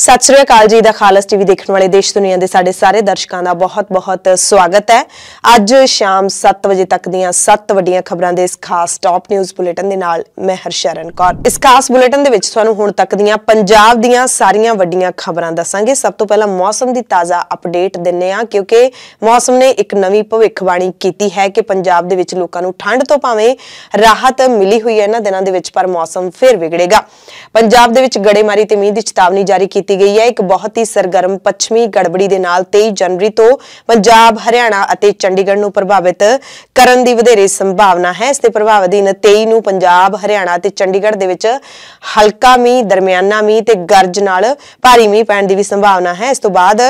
ਸਤਿ ਸ੍ਰੀ ਅਕਾਲ ਜੀ ਦਾ ਖਾਲਸ ਟੀਵੀ ਦੇਖਣ ਵਾਲੇ ਦੇਸ਼ ਦੁਨੀਆ ਦੇ ਸਾਡੇ ਸਾਰੇ ਦਰਸ਼ਕਾਂ ਦਾ ਬਹੁਤ-ਬਹੁਤ ਸਵਾਗਤ ਹੈ ਅੱਜ ਸ਼ਾਮ 7 ਵਜੇ ਤੱਕ ਦੀਆਂ 7 ਵੱਡੀਆਂ ਖਬਰਾਂ ਦੇ ਇਸ ਖਾਸ ਟਾਪ ਨਿਊਜ਼ ਬੁਲੇਟਿਨ ਦੇ ਨਾਲ ਮੈਂ ਹਰਸ਼ਰਨ ਕੌਰ ਇਸ ਖਾਸ ਬੁਲੇਟਿਨ ਦੇ ਵਿੱਚ ਤੁਹਾਨੂੰ ਹੁਣ ਤੱਕ ਦੀਆਂ ਪੰਜਾਬ ਦੀਆਂ ਸਾਰੀਆਂ ਵੱਡੀਆਂ ਖਬਰਾਂ ਦੱਸਾਂਗੇ ਸਭ ਤੋਂ ਪਹਿਲਾਂ ਮੌਸਮ ਦੀ ਤਾਜ਼ਾ ਅਪਡੇਟ ਦਿੰਨੇ ਆ ਕਿਉਂਕਿ ਮੌਸਮ ਨੇ ਇੱਕ ਨਵੀਂ ਭਵਿੱਖਬਾਣੀ ਕੀਤੀ ਹੈ ਕਿ ਪੰਜਾਬ ਦੇ ਵਿੱਚ ਲੋਕਾਂ ਨੂੰ ਠੰਡ ਤੋਂ ਭਾਵੇਂ ਰਾਹਤ ਮਿਲੀ ਹੋਈ ਹੈ ਇਹਨਾਂ ਦਿਨਾਂ ਦੇ ਵਿੱਚ ਪਰ ਮੌਸਮ ਫਿਰ ਵਿਗੜੇਗਾ ਪੰਜਾਬ ਦੇ ਵਿੱਚ ਗੜੇਮਾਰੀ ਤੇ ਮੀਂਹ ਦੀ ਚੇਤਾਵਨੀ ਜਾਰੀ ਕੀਤੀ ਕੀਤੀ ਗਈ ਹੈ ਇੱਕ ਬਹੁਤ ਹੀ ਸਰਗਰਮ ਪੱਛਮੀ ਗੜਬੜੀ ਦੇ ਨਾਲ 23 ਜਨਵਰੀ ਤੋਂ ਪੰਜਾਬ ਹਰਿਆਣਾ ਅਤੇ ਚੰਡੀਗੜ੍ਹ ਨੂੰ ਪ੍ਰਭਾਵਿਤ ਕਰਨ ਦੀ ਵਧੇਰੇ ਸੰਭਾਵਨਾ ਹੈ ਇਸ ਦੇ ਪ੍ਰਭਾਵ ਅਧੀਨ 23 ਨੂੰ ਪੰਜਾਬ ਹਰਿਆਣਾ ਤੇ ਚੰਡੀਗੜ੍ਹ ਦੇ ਵਿੱਚ ਹਲਕਾ ਮੀਂਹ ਦਰਮਿਆਨਾ ਮੀਂਹ ਤੇ ਗਰਜ ਨਾਲ ਭਾਰੀ ਮੀਂਹ ਪੈਣ ਦੀ ਵੀ ਸੰਭਾਵਨਾ ਹੈ ਇਸ ਤੋਂ ਬਾਅਦ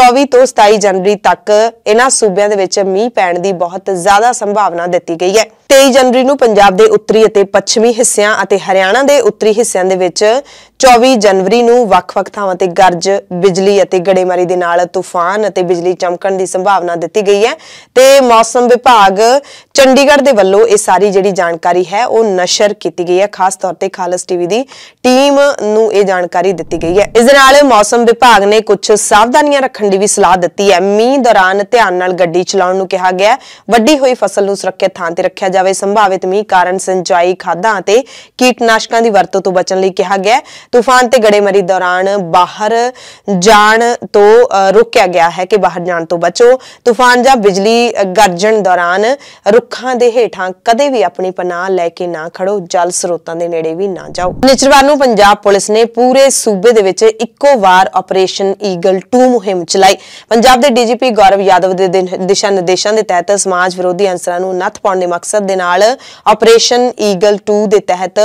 24 ਤੋਂ 27 ਜਨਵਰੀ ਤੱਕ ਇਹਨਾਂ ਸੂਬਿਆਂ ਦੇ ਵਿੱਚ ਮੀਂਹ ਪੈਣ ਦੀ ਬਹੁਤ ਜ਼ਿਆਦਾ ਸੰਭਾਵਨਾ ਦਿੱਤੀ ਗਈ ਹੈ 23 ਜਨਵਰੀ ਨੂੰ ਪੰਜਾਬ ਦੇ ਉੱਤਰੀ ਅਤੇ ਪੱਛਮੀ ਹਿੱਸਿਆਂ ਅਤੇ ਹਰਿਆਣਾ ਦੇ ਉੱਤਰੀ ਹਿੱਸਿਆਂ ਦੇ ਵਿੱਚ 24 ਜਨਵਰੀ ਨੂੰ ਵੱਖ-ਵੱਖ ਥਾਵਾਂ ਤੇ ਗਰਜ ਬਿਜਲੀ ਅਤੇ ਗੜੇਮਾਰੀ ਦੇ ਨਾਲ ਤੂਫਾਨ ਅਤੇ ਬਿਜਲੀ ਚਮਕਣ ਦੀ ਸੰਭਾਵਨਾ ਦਿੱਤੀ ਗਈ ਹੈ ਤੇ ਮੌਸਮ ਵਿਭਾਗ ਚੰਡੀਗੜ੍ਹ ਦੇ ਵੱਲੋਂ ਇਹ ਸਾਰੀ ਜਿਹੜੀ ਜਾਣਕਾਰੀ ਹੈ ਉਹ ਨਸ਼ਰ ਕੀਤੀ ਗਈ ਹੈ ਖਾਸ ਤੌਰ ਤੇ ਖਾਲਸ ਟੀਵੀ ਦੀ ਟੀਮ ਨੂੰ ਇਹ ਜਾਣਕਾਰੀ ਦਿੱਤੀ ਗਈ ਹੈ ਇਸ ਦੇ ਨਾਲ ਮੌਸਮ ਵਿਭਾਗ ਨੇ ਕੁਝ ਸਾਵਧਾਨੀਆਂ ਰੱਖਣ ਦੀ ਵੀ ਸਲਾਹ ਦਿੱਤੀ ਹੈ ਮੀਂਹ ਦੌਰਾਨ ਧਿਆਨ ਨਾਲ ਗੱਡੀ ਚਲਾਉਣ ਨੂੰ ਕਿਹਾ ਗਿਆ ਵੱਡੀ ਹੋਈ ਫਸਲ ਨੂੰ ਸੁਰੱਖਿਅਤ ਥਾਂ ਤੇ ਰੱਖਿਆ ਜਾਵੇ ਸੰਭਾਵਿਤ ਮੀਂਹ ਕਾਰਨ ਸਿੰਚਾਈ ਖਾਦਾਂ ਅਤੇ ਕੀਟਨਾਸ਼ਕਾਂ ਦੀ ਵਰਤੋਂ ਤੋਂ ਬਚਣ ਲਈ ਕਿਹਾ ਗਿਆ ਤੂਫਾਨ ਤੇ ਗੜੇਮਾਰੀ ਦੌਰਾਨ ਬਾਹਰ ਜਾਣ ਤੋਂ ਰੋਕਿਆ ਗਿਆ ਹੈ ਕਿ ਬਾਹਰ ਜਾਣ ਤੋਂ ਬਚੋ ਤੂਫਾਨ ਜਾਂ ਬਿਜਲੀ ਗਰਜਣ ਦੌਰਾਨ ਰੁੱਖਾਂ ਦੇ ਹੇਠਾਂ ਕਦੇ ਵੀ ਆਪਣੀ ਪਨਾਹ ਲੈ ਕੇ ਨਾ ਖੜੋ ਜਲ ਸਰੋਤਾਂ ਦੇ ਨੇੜੇ ਵੀ ਨਾ ਜਾਓ ਨਿਚਰਵਾਰ ਨੂੰ ਪੰਜਾਬ ਪੁਲਿਸ ਨੇ ਪੂਰੇ ਸੂਬੇ ਦੇ ਵਿੱਚ ਇੱਕੋ ਵਾਰ ਆਪਰੇਸ਼ਨ ਈਗਲ 2 ਮੁਹਿੰਮ ਚਲਾਈ ਪੰਜਾਬ ਦੇ ਡੀਜੀਪੀ ਗੌਰਵ ਯਾਦਵ ਦੇ ਦਿਸ਼ਾ ਨਿਰਦੇਸ਼ਾਂ ਦੇ ਤਹਿਤ ਸਮਾਜ ਵਿਰੋਧੀ ਅੰਸਰਾਂ ਨੂੰ ਨੱਥ ਪਾਉਣ ਦੇ ਮਕਸਦ ਦੇ ਨਾਲ ਆਪਰੇਸ਼ਨ ਈਗਲ 2 ਦੇ ਤਹਿਤ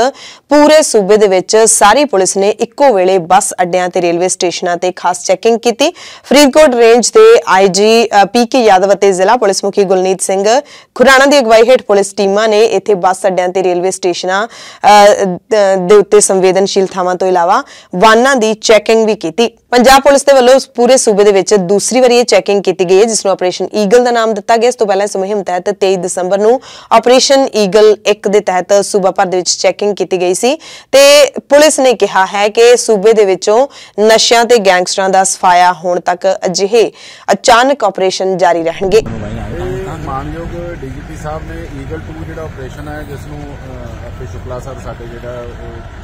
ਪੂਰੇ ਸੂਬੇ ਦੇ ਵਿੱਚ ਸਾਰੀ ਪੁਲਿਸ ਨੇ ਇੱਕੋ ਵੇਲੇ ਬੱਸ ਅੱਡਿਆਂ ਥਾਣਿਆਂ ਤੇ ਰੇਲਵੇ ਸਟੇਸ਼ਨਾਂ ਤੇ ਖਾਸ ਚੈਕਿੰਗ ਕੀਤੀ ਫਰੀਦਕੋਟ ਰੇਂਜ ਦੇ ਆਈਜੀ ਪੀਕੇ ਯਾਦਵ ਅਤੇ ਜ਼ਿਲ੍ਹਾ ਪੁਲਿਸ ਮੁਖੀ ਗੁਲਨੀਤ ਸਿੰਘ ਖੁਰਾਣਾ ਦੀ ਅਗਵਾਈ ਹੇਠ ਪੁਲਿਸ ਟੀਮਾਂ ਨੇ ਇੱਥੇ ਬੱਸ ਅੱਡਿਆਂ ਤੇ ਰੇਲਵੇ ਸਟੇਸ਼ਨਾਂ ਦੇ ਉੱਤੇ ਸੰਵੇਦਨਸ਼ੀਲ ਥਾਵਾਂ ਤੋਂ ਇਲਾਵਾ ਵਾਹਨਾਂ ਦੀ ਚੈਕਿੰਗ ਵੀ ਕੀਤੀ ਪੰਜਾਬ ਪੁਲਿਸ ਦੇ ਵੱਲੋਂ ਪੂਰੇ ਸੂਬੇ ਦੇ ਵਿੱਚ ਦੂਸਰੀ ਵਾਰੀ ਇਹ ਚੈਕਿੰਗ ਕੀਤੀ ਗਈ ਹੈ ਜਿਸ ਨੂੰ ਆਪਰੇਸ਼ਨ ਈਗਲ ਦਾ ਨਾਮ ਦਿੱਤਾ ਗਿਆ ਇਸ ਤੋਂ ਪਹਿਲਾਂ ਇਸ ਮੁਹਿੰਮ ਤਹਿਤ 23 ਦਸੰਬਰ ਨੂੰ ਆਪਰੇਸ਼ਨ ਈਗਲ 1 ਦੇ ਤਹਿਤ ਸੂਬਾ ਭਰ ਦੇ ਵਿੱਚ ਚੈਕਿੰਗ ਕੀਤੀ ਗਈ ਸੀ ਤੇ ਪੁਲਿਸ ਨੇ ਕਿਹਾ ਹੈ ਕਿ ਸੂਬੇ ਦੇ ਵਿੱਚੋਂ ਨਸ਼ਿਆਂ ਤੇ ਗੈਂਗਸਟਰਾਂ ਦਾ ਸਫਾਇਆ ਹੋਣ ਤੱਕ ਅਜਿਹੇ ਅਚਾਨਕ ਆਪਰੇਸ਼ਨ ਜਾਰੀ ਰਹਿਣਗੇ ਮਾਨਯੋਗ ਡੀਜੀਪੀ ਸਾਹਿਬ ਨੇ ਈਗਲ 2 ਜਿਹੜਾ ਆਪਰੇਸ਼ਨ ਹੈ ਜਿਸ ਨੂੰ ਆਪੇ ਸ਼ੁਕਲਾ ਸਾਹਿਬ ਸਾਡੇ ਜਿਹੜਾ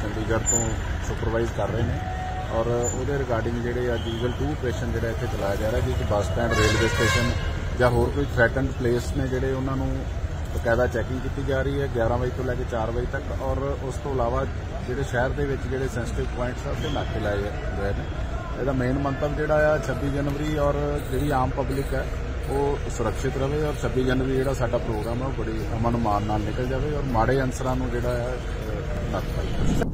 ਚੰਡੀਗੜ੍ਹ ਤੋਂ ਸੁਪਰਵਾਈਜ਼ ਕਰ ਰਹੇ ਨੇ ਔਰ ਉਹਦੇ ਰਿਗਾਰਡਿੰਗ ਜਿਹੜੇ ਅੱਜ ਈਗਲ 2 ਪ੍ਰੈਸ਼ਨ ਜਿਹੜਾ ਇੱਥੇ ਚਲਾਇਆ ਜਾ ਰਿਹਾ ਜਿਸ ਬੱਸ ਸਟੈਂਡ ਰੇਲਵੇ ਸਟੇਸ਼ਨ ਜਾਂ ਹੋਰ ਕੋਈ ਥ੍ਰੈਟਨਡ ਪਲੇਸ ਨੇ ਜਿਹੜੇ ਉਹਨਾਂ ਨੂੰ ਬਕਾਇਦਾ ਚੈਕਿੰਗ ਕੀਤੀ ਜਾ ਰਹੀ ਹੈ 11 ਵਜੇ ਤੋਂ ਲੈ ਕੇ 4 ਵਜੇ ਤੱਕ ਔਰ ਉਸ ਤੋਂ ਇਲਾਵਾ ਜਿਹੜੇ ਸ਼ਹਿਰ ਦੇ ਵਿੱਚ ਜਿਹੜੇ ਸੈਂਸਿਟਿਵ ਪੁਆਇੰਟਸ ਆ ਤੇ ਨਾਕੇ ਲਾਏ ਗਏ ਨੇ ਇਹਦਾ ਮੇਨ ਮੰਤਵ ਜਿਹੜਾ ਆ 26 ਜਨਵਰੀ ਔਰ ਜਿਹੜੀ ਆਮ ਪਬਲਿਕ ਹੈ ਉਹ ਸੁਰੱਖਿਅਤ ਰਹੇ ਔਰ 26 ਜਨਵਰੀ ਜਿਹੜਾ ਸਾਡਾ ਪ੍ਰੋਗਰਾਮ ਹੈ ਉਹ ਬੜੀ ਅਮਨ ਮਾਨ ਨਾਲ ਨਿਕਲ ਜਾਵੇ ਔਰ ਮਾੜੇ ਅੰਸਰਾਂ ਨੂੰ ਜਿਹੜਾ ਹੈ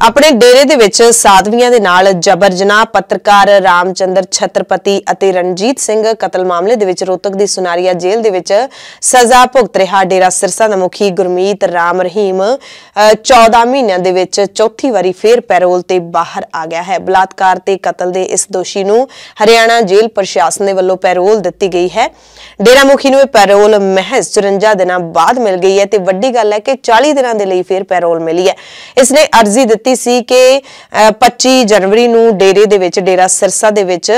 ਆਪਣੇ ਡੇਰੇ ਦੇ ਵਿੱਚ ਸਾਧਵੀਆਂ ਦੇ ਨਾਲ ਜਬਰ ਜਨਾਹ ਪੱਤਰਕਾਰ ਰਾਮਚੰਦਰ ਛਤਰਪਤੀ ਅਤੇ ਰਣਜੀਤ ਸਿੰਘ ਕਤਲ ਮਾਮਲੇ ਦੇ ਵਿੱਚ ਰੋਤਕ ਦੀ ਸੁਨਾਰੀਆ ਜੇਲ੍ਹ ਦੇ ਵਿੱਚ ਸਜ਼ਾ ਭੁਗਤ ਰਿਹਾ ਡੇਰਾ ਸਿਰਸਾ ਦਾ ਮੁਖੀ ਗੁਰਮੀਤ ਰਾਮ ਰਹੀਮ 14 ਮਹੀਨਿਆਂ ਦੇ ਵਿੱਚ ਚੌਥੀ ਵਾਰੀ ਫੇਰ ਪੈਰੋਲ ਤੇ ਬਾਹਰ ਆ ਗਿਆ ਹੈ ਬਲਾਤਕਾਰ ਤੇ ਕਤਲ ਦੇ ਇਸ ਦੋਸ਼ੀ ਨੂੰ ਹਰਿਆਣਾ ਜੇਲ੍ਹ ਪ੍ਰਸ਼ਾਸਨ ਦੇ ਵੱਲੋਂ ਪੈਰੋਲ ਦਿੱਤੀ ਗਈ ਹੈ ਡੇਰਾ ਮੁਖੀ ਨੂੰ ਇਹ ਪੈਰੋਲ ਮਹਿਜ਼ 54 ਦਿਨਾਂ ਬਾਅਦ ਮਿਲ ਗਈ ਹੈ ਤੇ ਵੱਡੀ ਗੱਲ ਹੈ ਕਿ 40 ਦਿਨਾਂ ਦੇ ਲਈ ਫੇਰ ਪੈਰੋਲ ਮਿਲੀ ਹੈ ਇਸ ਨੇ ਅਰਜ਼ੀ ਦਿੱਤੀ ਸੀ ਕਿ 25 ਜਨਵਰੀ ਨੂੰ ਡੇਰੇ ਦੇ ਵਿੱਚ ਡੇਰਾ ਸਰਸਾ ਦੇ ਵਿੱਚ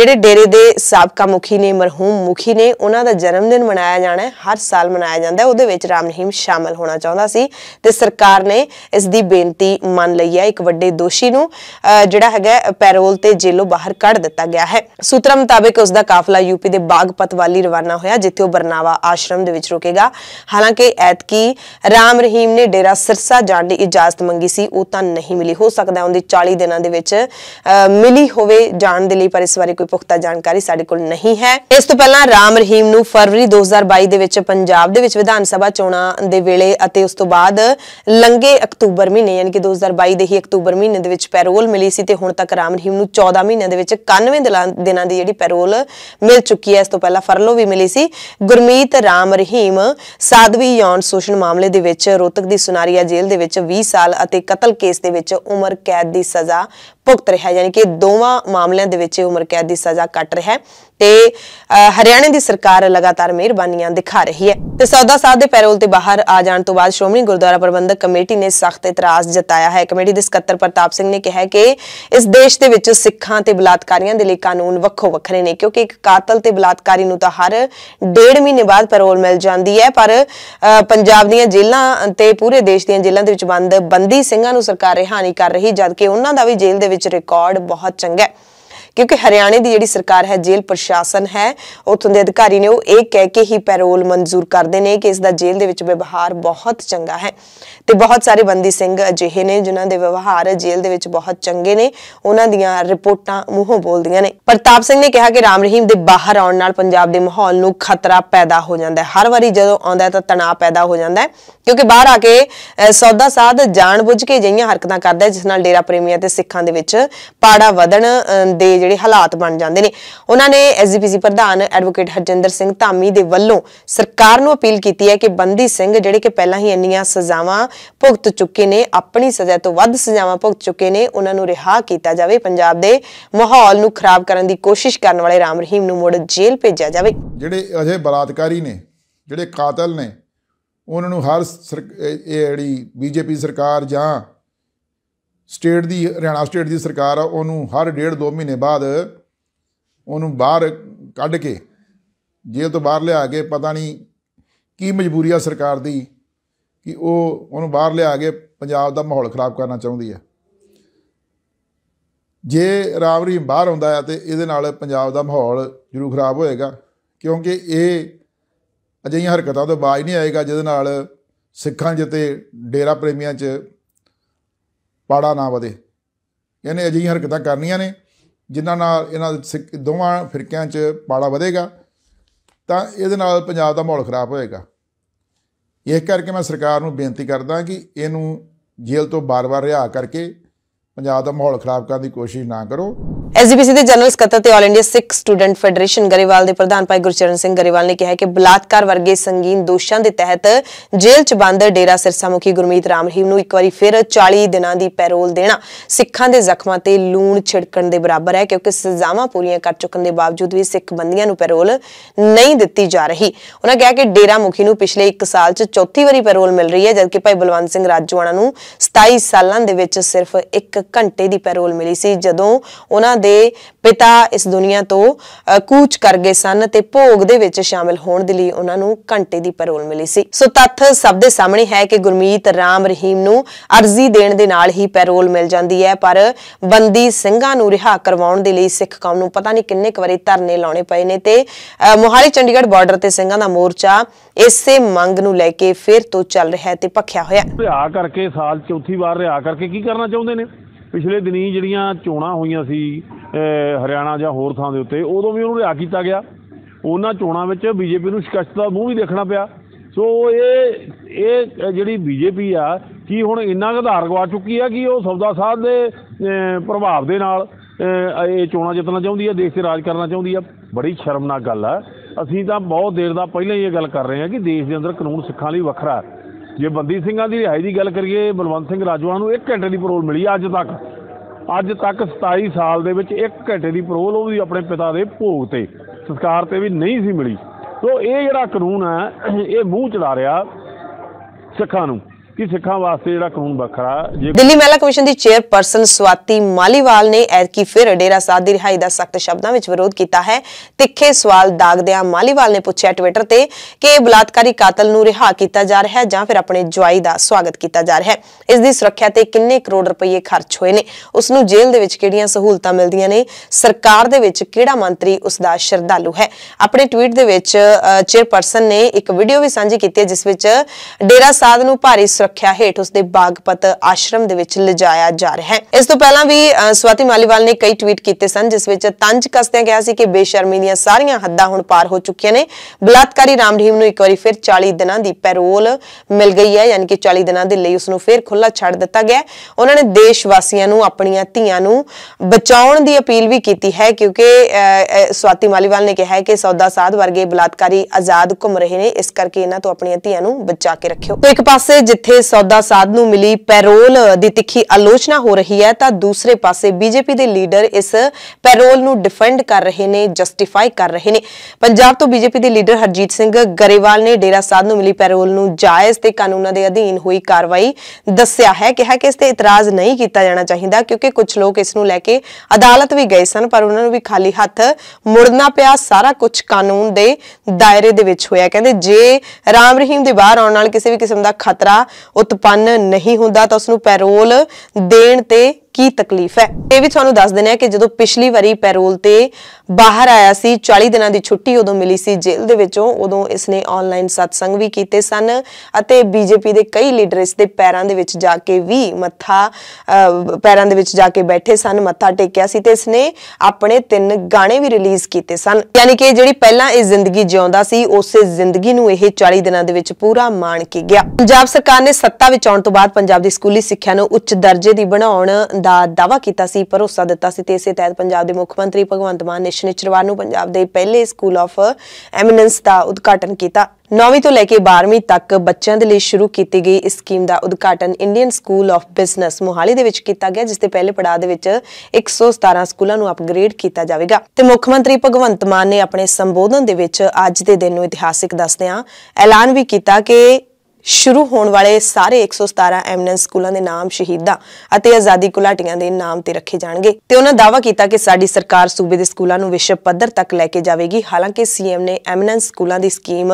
ਜਿਹੜੇ ਡੇਰੇ ਦੇ ਸਾਬਕਾ ਮੁਖੀ ਨੇ ਮਰਹੂਮ ਮੁਖੀ ਨੇ ਉਹਨਾਂ ਦਾ ਜਨਮ ਦਿਨ ਮਨਾਇਆ ਜਾਣਾ ਹੈ ਹਰ ਸਾਲ ਮਨਾਇਆ ਜਾਂਦਾ ਹੈ ਉਹਦੇ ਵਿੱਚ ਰਾਮ ਰਹੀਮ ਸ਼ਾਮਲ ਹੋਣਾ ਚਾਹੁੰਦਾ ਸੀ ਤੇ ਸਰਕਾਰ ਸਰਕਾਰ ਨੇ ਇਸ ਦੀ ਬੇਨਤੀ ਮੰਨ ਲਈ ਹੈ ਇੱਕ ਵੱਡੇ ਦੋਸ਼ੀ ਨੂੰ ਜਿਹੜਾ ਹੈਗਾ ਪੈਰੋਲ ਤੇ ਜੇਲੋਂ ਬਾਹਰ ਕੱਢ ਦਿੱਤਾ ਗਿਆ ਹੈ ਸੂਤਰਾਂ ਮੁਤਾਬਕ ਉਸ ਦਾ ਕਾਫਲਾ ਯੂਪੀ ਦੇ ਬਾਗਪਤ ਵਾਲੀ ਰਵਾਨਾ ਹੋਇਆ ਜਿੱਥੇ ਉਹ ਬਰਨਾਵਾ ਆਸ਼ਰਮ ਦੇ ਵਿੱਚ ਰੁਕੇਗਾ ਹਾਲਾਂਕਿ ਐਤਕੀ ਰਾਮ ਰਹੀਮ ਨੇ ਡੇਰਾ ਸਿਰਸਾ ਜਾਣ ਦੀ ਇਜਾਜ਼ਤ ਮੰਗੀ ਸੀ ਉਹ ਤਾਂ ਨਹੀਂ ਮਿਲੀ ਹੋ ਸਕਦਾ ਉਹਦੇ 40 ਦਿਨਾਂ ਦੇ ਵਿੱਚ ਮਿਲੀ ਹੋਵੇ ਜਾਣ ਦੇ ਲਈ ਪਰ ਇਸ ਬਾਰੇ ਕੋਈ ਪੁਖਤਾ ਜਾਣਕਾਰੀ ਸਾਡੇ ਕੋਲ ਨਹੀਂ ਹੈ ਇਸ ਤੋਂ ਪਹਿਲਾਂ ਰਾਮ ਰਹੀਮ ਨੂੰ ਫਰਵਰੀ 2022 ਦੇ ਵਿੱਚ ਪੰਜਾਬ ਦੇ ਵਿੱਚ ਵਿਧਾਨ ਸਭਾ ਚੋਣਾਂ ਦੇ ਵੇਲੇ ਅਤੇ ਉਸ ਤੋਂ ਬਾਅਦ ਲੰਗੇ ਅਕਤੂਬਰ ਮਹੀਨੇ ਯਾਨੀ ਕਿ 2022 ਦੇ ਹੀ ਅਕਤੂਬਰ ਮਹੀਨੇ ਦੇ ਵਿੱਚ ਪੈਰੋਲ ਮਿਲੀ ਸੀ ਤੇ ਹੁਣ ਤੱਕ ਰਾਮ ਰਹੀਮ ਨੂੰ 14 ਮਹੀਨਿਆਂ ਦੇ ਵਿੱਚ 91 ਦਿਨਾਂ ਦੀ ਜਿਹੜੀ ਪੈਰੋਲ ਮਿਲ ਚੁੱਕੀ ਹੈ ਇਸ ਤੋਂ ਪਹਿਲਾਂ ਫਰਲੋ ਵੀ ਮਿਲੀ ਸੀ ਗੁਰਮੀਤ ਰਾਮ ਰਹੀਮ ਸਾਧਵੀ ਯੌਨ ਸ਼ੋਸ਼ਣ ਮਾਮਲੇ ਦੇ ਵਿੱਚ ਰੋਤਕ ਦੀ ਸੁਨਾਰੀਆ ਜੇਲ੍ਹ ਦੇ ਵਿੱਚ 20 ਸਾਲ ਅਤੇ ਕਤਲ ਕੇਸ ਦੇ ਵਿੱਚ ਉਮਰ ਕੈਦ ਦੀ ਸਜ਼ਾ ਭੁਗਤ ਰਿਹਾ ਯਾਨੀ ਕਿ ਦੋਵਾਂ ਮਾਮਲਿਆਂ ਦੇ ਵਿੱਚ ਉਮਰ ਕੈਦ ਦੀ ਸਜ਼ਾ ਕੱਟ ਰਿਹਾ ਹੈ ਤੇ ਹਰਿਆਣਾ ਦੀ ਸਰਕਾਰ ਲਗਾਤਾਰ ਮਿਹਰਬਾਨੀਆਂ ਦਿਖਾ ਰਹੀ ਹੈ ਤੇ ਸੌਦਾ ਸਾਹਿਬ ਦੇ ਪੈਰੋਲ ਤੇ ਬਾਹਰ ਆ ਜਾਣ ਤੋਂ ਬਾਅਦ ਸ਼੍ਰੋਮਣੀ ਗੁਰਦੁਆਰਾ ਪ੍ਰਬੰਧਕ ਕਮੇਟੀ ਨੇ ਸਖਤ ਇਤਰਾਜ਼ ਜਤਾਇਆ ਹੈ ਕਮੇਟੀ ਦੇ ਸਕੱਤਰ ਪ੍ਰਤਾਪ ਸਿੰਘ ਨੇ ਕਿਹਾ ਕਿ ਇਸ ਦੇਸ਼ ਦੇ ਵਿੱਚ ਸਿੱਖਾਂ ਤੇ ਬਲਾਤਕਾਰੀਆਂ ਦੇ ਲਈ ਕਾਨੂੰਨ ਵੱਖੋ ਵੱਖਰੇ ਨੇ ਕਿਉਂਕਿ ਇੱਕ ਕਾਤਲ ਤੇ ਬਲਾਤਕਾਰੀ ਨੂੰ ਤਾਂ ਹਰ ਡੇਢ ਮਹੀਨੇ ਬਾਅਦ ਪੈਰੋਲ ਮਿਲ ਜਾਂਦੀ ਹੈ ਪਰ ਪੰਜਾਬ ਦੀਆਂ ਜੇਲ੍ਹਾਂ ਤੇ ਪੂਰੇ ਦੇਸ਼ ਦੀਆਂ ਜੇਲ੍ਹਾਂ ਦੇ ਵਿੱਚ ਬੰਦ ਬੰਦੀ ਸਿੰਘਾਂ ਨੂੰ ਸਰਕਾਰ ਰਿਹਾਨੀ ਕਰ ਰਹੀ ਜਦਕਿ ਉਹਨਾਂ ਦਾ ਵੀ ਜੇਲ੍ਹ ਦੇ ਵਿੱਚ ਰਿਕਾਰਡ ਬਹੁਤ ਚੰਗਾ ਹੈ ਕਿਉਂਕਿ ਹਰਿਆਣੇ ਦੀ ਜਿਹੜੀ ਸਰਕਾਰ ਹੈ ਜੇਲ੍ਹ ਪ੍ਰਸ਼ਾਸਨ ਹੈ ਉਥੋਂ ਦੇ ਅਧਿਕਾਰੀ ਨੇ ਉਹ ਇਹ ਕਹਿ ਕੇ ਹੀ ਪੈਰੋਲ ਮਨਜ਼ੂਰ ਕਰਦੇ ਨੇ ਕਿ ਇਸ ਦਾ ਜੇਲ੍ਹ ਦੇ ਵਿੱਚ ਵਿਵਹਾਰ ਬਹੁਤ ਚੰਗਾ ਹੈ ਤੇ ਬਹੁਤ ਸਾਰੇ ਬੰਦੀ ਸਿੰਘ ਅਜਿਹੇ ਨੇ ਜਿਨ੍ਹਾਂ ਦੇ ਵਿਵਹਾਰ ਜੇਲ੍ਹ ਦੇ ਵਿੱਚ ਬਹੁਤ ਚੰਗੇ ਨੇ ਉਹਨਾਂ ਦੀਆਂ ਰਿਪੋਰਟਾਂ ਮੂੰਹੋਂ ਬੋਲਦੀਆਂ ਨੇ ਪ੍ਰਤਾਪ ਸਿੰਘ ਨੇ ਕਿਹਾ ਕਿ ਰਾਮ ਰਹੀਮ ਦੇ ਬਾਹਰ ਆਉਣ ਨਾਲ ਪੰਜਾਬ ਦੇ ਮਾਹੌਲ ਨੂੰ ਖਤਰਾ ਪੈਦਾ ਹੋ ਜਾਂਦਾ ਹੈ ਹਰ ਵਾਰੀ ਜਦੋਂ ਆਉਂਦਾ ਤਾਂ ਤਣਾਅ ਪੈਦਾ ਹੋ ਜਾਂਦਾ ਕਿਉਂਕਿ ਬਾਹਰ ਆ ਕੇ ਸੌਦਾ ਸਾਧ ਜਾਣ ਬੁੱਝ ਕੇ ਜਈਆਂ ਹਰਕਤਾਂ ਕਰਦਾ ਜਿਸ ਨਾਲ ਡੇਰਾ ਪ੍ਰੇਮੀਆਂ ਤੇ ਸਿੱਖਾਂ ਦੇ ਵਿੱਚ ਪਾੜਾ ਵਧਣ ਦੇ ਜਿਹੜੇ ਹਾਲਾਤ ਬਣ ਜਾਂਦੇ ਨੇ ਉਹਨਾਂ ਨੇ ਐਸਜੀਪੀਸੀ ਪ੍ਰਧਾਨ ਐਡਵੋਕੇਟ ਹਰਜਿੰਦਰ ਸਿੰਘ ਧਾਮੀ ਦੇ ਵੱਲੋਂ ਸਰਕਾਰ ਨੂੰ ਅਪੀਲ ਕੀਤੀ ਹੈ ਕਿ ਬੰਦੀ ਸਿੰਘ ਜਿਹੜੇ ਕਿ ਪਹਿਲਾਂ ਹੀ ਇੰਨੀਆਂ ਸਜ਼ਾਵਾਂ ਭੁਗਤ ਚੁੱਕੇ ਨੇ ਆਪਣੀ ਸਜ਼ਾ ਤੋਂ ਵੱਧ ਸਜ਼ਾਵਾਂ ਭੁਗਤ ਚੁੱਕੇ ਨੇ ਉਹਨਾਂ ਨੂੰ ਰਿਹਾ ਕੀਤਾ ਜਾਵੇ ਪੰਜਾਬ ਦੇ ਮਾਹੌਲ ਨੂੰ ਖਰਾਬ ਕਰਨ ਦੀ ਕੋਸ਼ਿਸ਼ ਕਰਨ ਵਾਲੇ ਰਾਮ ਰਹੀਮ ਨੂੰ ਮੁੜ ਜੇਲ੍ਹ ਭੇਜਿਆ ਜਾਵੇ ਜਿਹੜੇ ਅਜੇ ਬਲਾਤਕਾਰੀ ਨੇ ਜਿਹੜੇ ਕਾਤਲ ਨੇ ਉਹਨਾਂ ਨੂੰ ਹਰ ਇਹ ਜਿਹੜੀ ਬੀਜੇਪੀ ਸਰਕਾਰ ਜਾਂ ਸਟੇਟ ਦੀ ਹਰਿਆਣਾ ਸਟੇਟ ਦੀ ਸਰਕਾਰ ਆ ਉਹਨੂੰ ਹਰ ਡੇਢ ਦੋ ਮਹੀਨੇ ਬਾਅਦ ਉਹਨੂੰ ਬਾਹਰ ਕੱਢ ਕੇ ਜੇਲ੍ਹ ਤੋਂ ਬਾਹਰ ਲਿਆ ਕੇ ਪਤਾ ਨਹੀਂ ਕੀ ਮਜਬੂਰੀ ਆ ਸਰਕਾਰ ਦੀ ਕਿ ਉਹ ਉਹਨੂੰ ਬਾਹਰ ਲਿਆ ਕੇ ਪੰਜਾਬ ਦਾ ਮਾਹੌਲ ਖਰਾਬ ਕਰਨਾ ਚਾਹੁੰਦੀ ਆ ਜੇ ਰਾਵਰੀ ਬਾਹਰ ਹੁੰਦਾ ਆ ਤੇ ਇਹਦੇ ਨਾਲ ਪੰਜਾਬ ਦਾ ਮਾਹੌਲ ਜ਼ਰੂਰ ਖਰਾਬ ਹੋਏਗਾ ਕਿਉਂਕਿ ਇਹ ਅਜਿਹੀਆਂ ਹਰਕਤਾਂ ਤੋਂ ਬਾਜ ਨਹੀਂ ਆਏਗਾ ਜਿਹਦੇ ਨਾਲ ਸਿੱਖਾਂ 'ਚ ਡੇਰਾ ਪ੍ਰੇਮੀਆਂ 'ਚ ਪਾੜਾ ਨਾ ਵਧੇ ਇਹਨੇ ਅਜਿਹੀਆਂ ਹਰਕਤਾਂ ਕਰਨੀਆਂ ਨੇ ਜਿਨ੍ਹਾਂ ਨਾਲ ਇਹਨਾਂ ਦੋਵਾਂ ਫਿਰਕਿਆਂ 'ਚ ਪਾੜਾ ਵਧੇਗਾ ਤਾਂ ਇਹਦੇ ਨਾਲ ਪੰਜਾਬ ਦਾ ਮਾਹੌਲ ਖਰਾਬ ਹੋਏਗਾ ਇਹ ਕਰਕੇ ਮੈਂ ਸਰਕਾਰ ਨੂੰ ਬੇਨਤੀ ਕਰਦਾ ਕਿ ਇਹਨੂੰ ਜੇਲ੍ਹ ਤੋਂ ਬਾਰ-ਬਾਰ ਰਿਹਾ ਕਰਕੇ ਪੰਜਾਬ ਦਾ ਮਾਹੌਲ ਖਰਾਬ ਕਰਨ ਦੀ ਕੋਸ਼ਿਸ਼ ਨਾ ਕਰੋ ਐਸਜੀਪੀਸੀ ਦੇ ਜਨਰਲ ਸਕੱਤਰ ਤੇ all India Sikh student federation Grewal ਦੇ ਪ੍ਰਧਾਨ ਭਾਈ ਗੁਰਚਰਨ ਸਿੰਘ ਗਰੇਵਾਲ ਨੇ ਕਿਹਾ ਕਿ ਬਲਾਤਕਾਰ ਵਰਗੇ ਸੰਗੀਨ ਦੋਸ਼ਾਂ ਦੇ ਤਹਿਤ ਜੇਲ੍ਹ 'ਚ ਬੰਦ ਡੇਰਾ ਸਿਰਸਾ ਮੁਖੀ ਗੁਰਮੀਤ ਰਾਮ ਰਹੀਮ ਨੂੰ ਇੱਕ ਵਾਰੀ ਫਿਰ 40 ਦਿਨਾਂ ਦੀ ਪੈਰੋਲ ਦੇਣਾ ਸਿੱਖਾਂ ਦੇ ਜ਼ਖਮਾਂ ਤੇ ਲੂਣ ਛਿੜਕਣ ਦੇ ਬਰਾਬਰ ਹੈ ਕਿਉਂਕਿ ਸਜ਼ਾਵਾਂ ਪੂਰੀਆਂ ਕਰ ਚੁੱਕਣ ਦੇ ਬਾਵਜੂਦ ਵੀ ਸਿੱਖ ਬੰਦੀਆਂ ਨੂੰ ਪੈਰੋਲ ਨਹੀਂ ਦਿੱਤੀ ਜਾ ਰਹੀ ਉਹਨਾਂ ਕਿਹਾ ਕਿ ਡੇਰਾ ਮੁਖੀ ਨੂੰ ਪਿਛਲੇ 1 ਸਾਲ 'ਚ ਚੌਥੀ ਵਾਰੀ ਪੈਰੋਲ ਮਿਲ ਰਹੀ ਹੈ ਜਦਕਿ ਭਾਈ ਬਲਵੰਤ ਸਿੰਘ ਰਾਜੂਆਣਾ ਨੂੰ 27 ਸਾਲਾਂ ਦੇ ਵਿੱਚ ਸਿਰਫ ਇੱਕ ਘੰਟੇ ਦੀ ਪੈਰੋਲ ਮਿਲੀ ਸੀ ਜਦੋਂ ਉਹਨਾਂ ਦੇ ਪਿਤਾ ਇਸ ਦੁਨੀਆ ਤੋਂ ਕੂਚ ਕਰ ਗਏ ਸਨ ਤੇ ਭੋਗ ਦੇ ਵਿੱਚ ਸ਼ਾਮਿਲ ਹੋਣ ਦੇ ਲਈ ਉਹਨਾਂ ਨੂੰ ਘੰਟੇ ਦੀ ਪੈਰੋਲ ਮਿਲੀ ਸੀ ਸੋ ਤੱਥ ਸਭ ਦੇ ਸਾਹਮਣੇ ਹੈ ਕਿ ਗੁਰਮੀਤ ਰਾਮ ਰਹੀਮ ਨੂੰ ਅਰਜ਼ੀ ਦੇਣ ਦੇ ਨਾਲ ਹੀ ਪੈਰੋਲ ਮਿਲ ਜਾਂਦੀ ਹੈ ਪਰ ਬੰਦੀ ਸਿੰਘਾਂ ਨੂੰ ਰਿਹਾ ਕਰਵਾਉਣ ਦੇ ਲਈ ਸਿੱਖ ਕੌਮ ਨੂੰ ਪਤਾ ਨਹੀਂ ਕਿੰਨੇ ਕਵਾਰੇ ਧਰਨੇ ਲਾਉਣੇ ਪਏ ਨੇ ਤੇ ਮੋਹਾਲੀ ਚੰਡੀਗੜ੍ਹ ਬਾਰਡਰ ਤੇ ਸਿੰਘਾਂ ਦਾ ਮੋਰਚਾ ਇਸੇ ਮੰਗ ਨੂੰ ਲੈ ਕੇ ਫਿਰ ਤੋਂ ਚੱਲ ਰਿਹਾ ਹੈ ਤੇ ਭਖਿਆ ਹੋਇਆ ਰਿਹਾ ਕਰਕੇ ਸਾਲ ਚੌਥੀ ਵਾਰ ਰਿਹਾ ਕਰਕੇ ਕੀ ਕਰਨਾ ਚਾਹੁੰਦੇ ਨੇ ਪਿਛਲੇ ਦਿਨੀ ਜਿਹੜੀਆਂ ਚੋਣਾਂ ਹੋਈਆਂ ਸੀ ਹਰਿਆਣਾ ਜਾਂ ਹੋਰ ਥਾਂ ਦੇ ਉੱਤੇ ਉਦੋਂ ਵੀ ਉਹਨੂੰ ਰਿਆ ਕੀਤਾ ਗਿਆ ਉਹਨਾਂ ਚੋਣਾਂ ਵਿੱਚ ਬੀਜੇਪੀ ਨੂੰ ਸ਼ਿਕਸਤ ਦਾ ਮੂੰਹ ਵੀ ਦੇਖਣਾ ਪਿਆ ਸੋ ਇਹ ਇਹ ਜਿਹੜੀ ਬੀਜੇਪੀ ਆ ਕੀ ਹੁਣ ਇੰਨਾ ਗਧਾਰ ਗਵਾ ਚੁੱਕੀ ਆ ਕਿ ਉਹ ਸੌਦਾ ਸਾਧ ਦੇ ਪ੍ਰਭਾਵ ਦੇ ਨਾਲ ਇਹ ਚੋਣਾਂ ਜਿੱਤਣਾ ਚਾਹੁੰਦੀ ਆ ਦੇਸ਼ 'ਤੇ ਰਾਜ ਕਰਨਾ ਚਾਹੁੰਦੀ ਆ ਬੜੀ ਸ਼ਰਮਨਾਕ ਗੱਲ ਆ ਅਸੀਂ ਤਾਂ ਬਹੁਤ ਦੇਰ ਦਾ ਪਹਿਲਾਂ ਹੀ ਇਹ ਗੱਲ ਕਰ ਰਹੇ ਹਾਂ ਕਿ ਦੇਸ਼ ਦੇ ਅੰਦਰ ਕਾਨੂੰਨ ਸਿੱਖਾਂ ਲਈ ਵੱਖਰਾ ਜੇ ਬੰਦੀ ਸਿੰਘਾਂ ਦੀ ਰਿਹਾਈ ਦੀ ਗੱਲ ਕਰੀਏ ਬਲਵੰਤ ਸਿੰਘ ਰਾਜਵਾਨ ਨੂੰ 1 ਘੰਟੇ ਦੀ ਪਰੋਲ ਮਿਲੀ ਅੱਜ ਤੱਕ ਅੱਜ ਤੱਕ 27 ਸਾਲ ਦੇ ਵਿੱਚ 1 ਘੰਟੇ ਦੀ ਪਰੋਲ ਉਹ ਵੀ ਆਪਣੇ ਪਿਤਾ ਦੇ ਭੋਗ ਤੇ ਸੰਸਕਾਰ ਤੇ ਵੀ ਨਹੀਂ ਸੀ ਮਿਲੀ ਸੋ ਇਹ ਜਿਹੜਾ ਕਾਨੂੰਨ ਹੈ ਇਹ ਮੂੰਹ ਚੜਾ ਰਿਹਾ ਸਿੱਖਾਂ ਨੂੰ ਕਿ ਸਿੱਖਾਂ ਵਾਸਤੇ ਜਿਹੜਾ ਕਾਨੂੰਨ ਵੱਖਰਾ ਦਿੱਲੀ ਮਹਿਲਾ ਕਮਿਸ਼ਨ ਦੀ ਚੇਅਰਪਰਸਨ ਸਵਾਤੀ ਮਾਲੀਵਾਲ ਨੇ ਕੀ ਫਿਰ ਡੇਰਾ ਸਾਧ ਦੀ ਰਿਹਾਈ ਦਾ ਸਖਤ ਸ਼ਬਦਾਂ ਵਿੱਚ ਵਿਰੋਧ ਕੀਤਾ ਹੈ ਤਿੱਖੇ ਸਵਾਲ ਦਾਗਦਿਆਂ ਮਾਲੀਵਾਲ ਨੇ ਪੁੱਛਿਆ ਟਵਿੱਟਰ ਤੇ ਕਿ ਬਲਾਤਕਾਰੀ ਕਾਤਲ ਨੂੰ ਰਿਹਾ ਕੀਤਾ ਜਾ ਰਿਹਾ ਹੈ ਜਾਂ ਫਿਰ ਆਪਣੇ ਜਵਾਈ ਦਾ ਸਵਾਗਤ ਕੀਤਾ ਜਾ ਰਿਹਾ ਹੈ ਇਸ ਦੀ ਸੁਰੱਖਿਆ ਤੇ ਕਿੰਨੇ ਕਰੋੜ ਰੁਪਏ ਖਰਚ ਹੋਏ ਨੇ ਉਸ ਨੂੰ ਜੇਲ੍ਹ ਦੇ ਵਿੱਚ ਕਿਹੜੀਆਂ ਸਹੂਲਤਾਂ ਮਿਲਦੀਆਂ ਨੇ ਸਰਕਾਰ ਦੇ ਵਿੱਚ ਕਿਹੜਾ ਮੰਤਰੀ ਉਸ ਦਾ ਸ਼ਰਧਾਲੂ ਹੈ ਆਪਣੇ ਟਵੀਟ ਦੇ ਵਿੱਚ ਚੇਅਰਪਰਸਨ ਨੇ ਇੱਕ ਵੀਡੀਓ ਵੀ ਸਾਂਝੀ ਕੀਤੀ ਹੈ ਜਿਸ ਵਿੱਚ ਡੇਰਾ ਸਾਧ ਨੂੰ ਭਾਰੀ ਸੁਰੱਖਿਆ ਹੇਠ ਉਸਦੇ ਬਾਗਪਤ ਆਸ਼ਰਮ ਦੇ ਵਿੱਚ ਲਿਜਾਇਆ ਜਾ ਰਿਹਾ ਹੈ ਇਸ ਤੋਂ ਪਹਿਲਾਂ ਵੀ ਸਵਾਤੀ ਮਾਲੀਵਾਲ ਨੇ ਕਈ ਟਵੀਟ ਕੀਤੇ ਸਨ ਜਿਸ ਵਿੱਚ ਤੰਜ ਕਸਦਿਆਂ ਕਿਹਾ ਸੀ ਕਿ ਬੇਸ਼ਰਮੀ ਦੀਆਂ ਸਾਰੀਆਂ ਹੱਦਾਂ ਹੁਣ ਪਾਰ ਹੋ ਚੁੱਕੀਆਂ ਨੇ ਬਲਾਤਕਾਰੀ ਰਾਮ ਰਹੀਮ ਨੂੰ ਇੱਕ ਵਾਰੀ ਫਿਰ 40 ਦਿਨਾਂ ਦੀ ਪੈਰੋਲ ਮਿਲ ਗਈ ਹੈ ਯਾਨੀ ਕਿ 40 ਦਿਨਾਂ ਦੇ ਲਈ ਉਸ ਨੂੰ ਫਿਰ ਖੁੱਲਾ ਛੱਡ ਦਿੱਤਾ ਗਿਆ ਉਹਨਾਂ ਨੇ ਦੇਸ਼ ਵਾਸੀਆਂ ਨੂੰ ਆਪਣੀਆਂ ਧੀਆਂ ਨੂੰ ਬਚਾਉਣ ਦੀ ਅਪੀਲ ਵੀ ਕੀਤੀ ਹੈ ਕਿਉਂਕਿ ਸਵਾਤੀ ਮਾਲੀਵਾਲ ਨੇ ਕਿਹਾ ਹੈ ਕਿ ਸੌਦਾ ਸਾਧ ਵਰਗੇ ਬਲਾਤਕਾਰੀ ਆਜ਼ਾਦ ਘੁੰਮ ਰਹੇ ਨੇ ਇਸ ਕਰਕੇ ਇਹਨਾਂ ਤੋਂ ਆਪਣੀਆਂ ਧੀਆਂ ਨੂੰ ਬਚਾ ਕੇ ਰੱਖਿਓ ਤੇ ਇੱਕ ਪਾਸੇ ਜਿੱਥੇ ਜਿੱਥੇ ਸੌਦਾ ਸਾਧ ਨੂੰ ਮਿਲੀ ਪੈਰੋਲ ਦੀ ਤਿੱਖੀ ਆਲੋਚਨਾ ਹੋ ਰਹੀ ਹੈ ਤਾਂ ਦੂਸਰੇ ਪਾਸੇ ਬੀਜੇਪੀ ਦੇ ਲੀਡਰ ਇਸ ਪੈਰੋਲ ਨੂੰ ਡਿਫੈਂਡ ਕਰ ਰਹੇ ਨੇ ਜਸਟੀਫਾਈ ਕਰ ਰਹੇ ਨੇ ਪੰਜਾਬ ਤੋਂ ਬੀਜੇਪੀ ਦੇ ਲੀਡਰ ਹਰਜੀਤ ਸਿੰਘ ਗਰੇਵਾਲ ਨੇ ਡੇਰਾ ਸਾਧ ਨੂੰ ਮਿਲੀ ਪੈਰੋਲ ਨੂੰ ਜਾਇਜ਼ ਤੇ ਕਾਨੂੰਨਾਂ ਦੇ ਅਧੀਨ ਹੋਈ ਕਾਰਵਾਈ ਦੱਸਿਆ ਹੈ ਕਿਹਾ ਕਿ ਇਸ ਤੇ ਇਤਰਾਜ਼ ਨਹੀਂ ਕੀਤਾ ਜਾਣਾ ਚਾਹੀਦਾ ਕਿਉਂਕਿ ਕੁਝ ਲੋਕ ਇਸ ਨੂੰ ਲੈ ਕੇ ਅਦਾਲਤ ਵੀ ਗਏ ਸਨ ਪਰ ਉਹਨਾਂ ਨੂੰ ਵੀ ਖਾਲੀ ਹੱਥ ਮੁੜਨਾ ਪਿਆ ਸਾਰਾ ਕੁਝ ਕਾਨੂੰਨ ਦੇ ਦਾਇਰੇ ਦੇ ਵਿੱਚ ਹੋਇਆ ਕਹਿੰਦੇ ਜੇ ਰਾਮ ਰਹੀਮ ਦੇ ਬਾਹਰ ਆਉਣ ਨਾਲ ਕਿਸੇ ਵੀ ਕਿਸਮ ਦਾ ਖਤਰਾ ਉਤਪੰਨ ਨਹੀਂ ਹੁੰਦਾ ਤਾਂ ਉਸ ਨੂੰ ਪੈਰੋਲ ਦੇਣ ਤੇ ਕੀ ਤਕਲੀਫ ਹੈ ਇਹ ਵੀ ਤੁਹਾਨੂੰ ਦੱਸ ਦਿੰਦੇ ਆ ਕਿ ਜਦੋਂ ਪਿਛਲੀ ਵਾਰੀ ਪੈਰੋਲ ਤੇ ਬਾਹਰ ਆਇਆ ਸੀ 40 ਦਿਨਾਂ ਦੀ ਛੁੱਟੀ ਉਦੋਂ ਮਿਲੀ ਸੀ ਜੇਲ੍ਹ ਦੇ ਵਿੱਚੋਂ ਉਦੋਂ ਇਸ ਨੇ ਆਨਲਾਈਨ satsang ਵੀ ਕੀਤੇ ਸਨ ਅਤੇ ਬੀਜੇਪੀ ਦੇ ਕਈ ਲੀਡਰ ਇਸ ਦੇ ਪੈਰਾਂ ਦੇ ਵਿੱਚ ਜਾ ਕੇ ਵੀ ਮੱਥਾ ਪੈਰਾਂ ਦੇ ਵਿੱਚ ਜਾ ਕੇ ਬੈਠੇ ਸਨ ਮੱਥਾ ਟੇਕਿਆ ਸੀ ਤੇ ਇਸ ਨੇ ਆਪਣੇ ਤਿੰਨ ਗਾਣੇ ਵੀ ਰਿਲੀਜ਼ ਕੀਤੇ ਸਨ ਯਾਨੀ ਕਿ ਜਿਹੜੀ ਪਹਿਲਾਂ ਇਹ ਜ਼ਿੰਦਗੀ ਜਿਉਂਦਾ ਸੀ ਉਸੇ ਜ਼ਿੰਦਗੀ ਨੂੰ ਇਹ 40 ਦਿਨਾਂ ਦੇ ਵਿੱਚ ਪੂਰਾ ਮਾਣ ਕੇ ਗਿਆ ਪੰਜਾਬ ਸਰਕਾਰ ਨੇ ਸੱਤਾ ਵਿੱਚ ਆਉਣ ਤੋਂ ਬਾਅਦ ਪੰਜਾਬ ਦੀ ਸਕੂਲੀ ਸਿੱਖਿਆ ਨੂੰ ਉੱਚ ਦਰਜੇ ਦੀ ਬਣਾਉਣ ਦਾ ਦਾਵਾ ਕੀਤਾ ਸੀ ਭਰੋਸਾ ਦਿੱਤਾ ਸੀ ਤੇ ਇਸੇ ਤਹਿਤ ਪੰਜਾਬ ਦੇ ਮੁੱਖ ਮੰਤਰੀ ਭਗਵੰਤ ਮਾਨ ਨੇ ਸ਼ਨੀਚਰਵਾਰ ਨੂੰ ਪੰਜਾਬ ਦੇ ਪਹਿਲੇ ਸਕੂਲ ਆਫ ਐਮੀਨੈਂਸ ਦਾ ਉਦਘਾਟਨ ਕੀਤਾ 9ਵੀਂ ਤੋਂ ਲੈ ਕੇ 12ਵੀਂ ਤੱਕ ਬੱਚਿਆਂ ਦੇ ਲਈ ਸ਼ੁਰੂ ਕੀਤੀ ਗਈ ਇਸ ਸਕੀਮ ਦਾ ਉਦਘਾਟਨ Indian school of business Mohali ਦੇ ਵਿੱਚ ਕੀਤਾ ਗਿਆ ਜਿਸ ਦੇ ਪਹਿਲੇ ਪੜਾਅ ਦੇ ਵਿੱਚ 117 ਸਕੂਲਾਂ ਨੂੰ ਅਪਗ੍ਰੇਡ ਕੀਤਾ ਜਾਵੇਗਾ ਤੇ ਮੁੱਖ ਮੰਤਰੀ ਭਗਵੰਤ ਮਾਨ ਨੇ ਆਪਣੇ ਸੰਬੋਧਨ ਦੇ ਵਿੱਚ ਅੱਜ ਦੇ ਦਿਨ ਨੂੰ ਇਤਿਹਾਸਿਕ ਦੱਸਦਿਆਂ ਐਲਾਨ ਵੀ ਕੀਤਾ ਕਿ ਸ਼ੁਰੂ ਹੋਣ ਵਾਲੇ ਸਾਰੇ 117 ਐਮਨੈਂਸ ਸਕੂਲਾਂ ਦੇ ਨਾਮ ਸ਼ਹੀਦਾਂ ਅਤੇ ਆਜ਼ਾਦੀ ਕੁਲਾਟੀਆਂ ਦੇ ਨਾਮ ਤੇ ਰੱਖੇ ਜਾਣਗੇ ਤੇ ਉਹਨਾਂ ਦਾਵਾ ਕੀਤਾ ਕਿ ਸਾਡੀ ਸਰਕਾਰ ਸੂਬੇ ਦੇ ਸਕੂਲਾਂ ਨੂੰ ਵਿਸ਼ਵ ਪੱਧਰ ਤੱਕ ਲੈ ਕੇ ਜਾਵੇਗੀ ਹਾਲਾਂਕਿ ਸੀਐਮ ਨੇ ਐਮਨੈਂਸ ਸਕੂਲਾਂ ਦੀ ਸਕੀਮ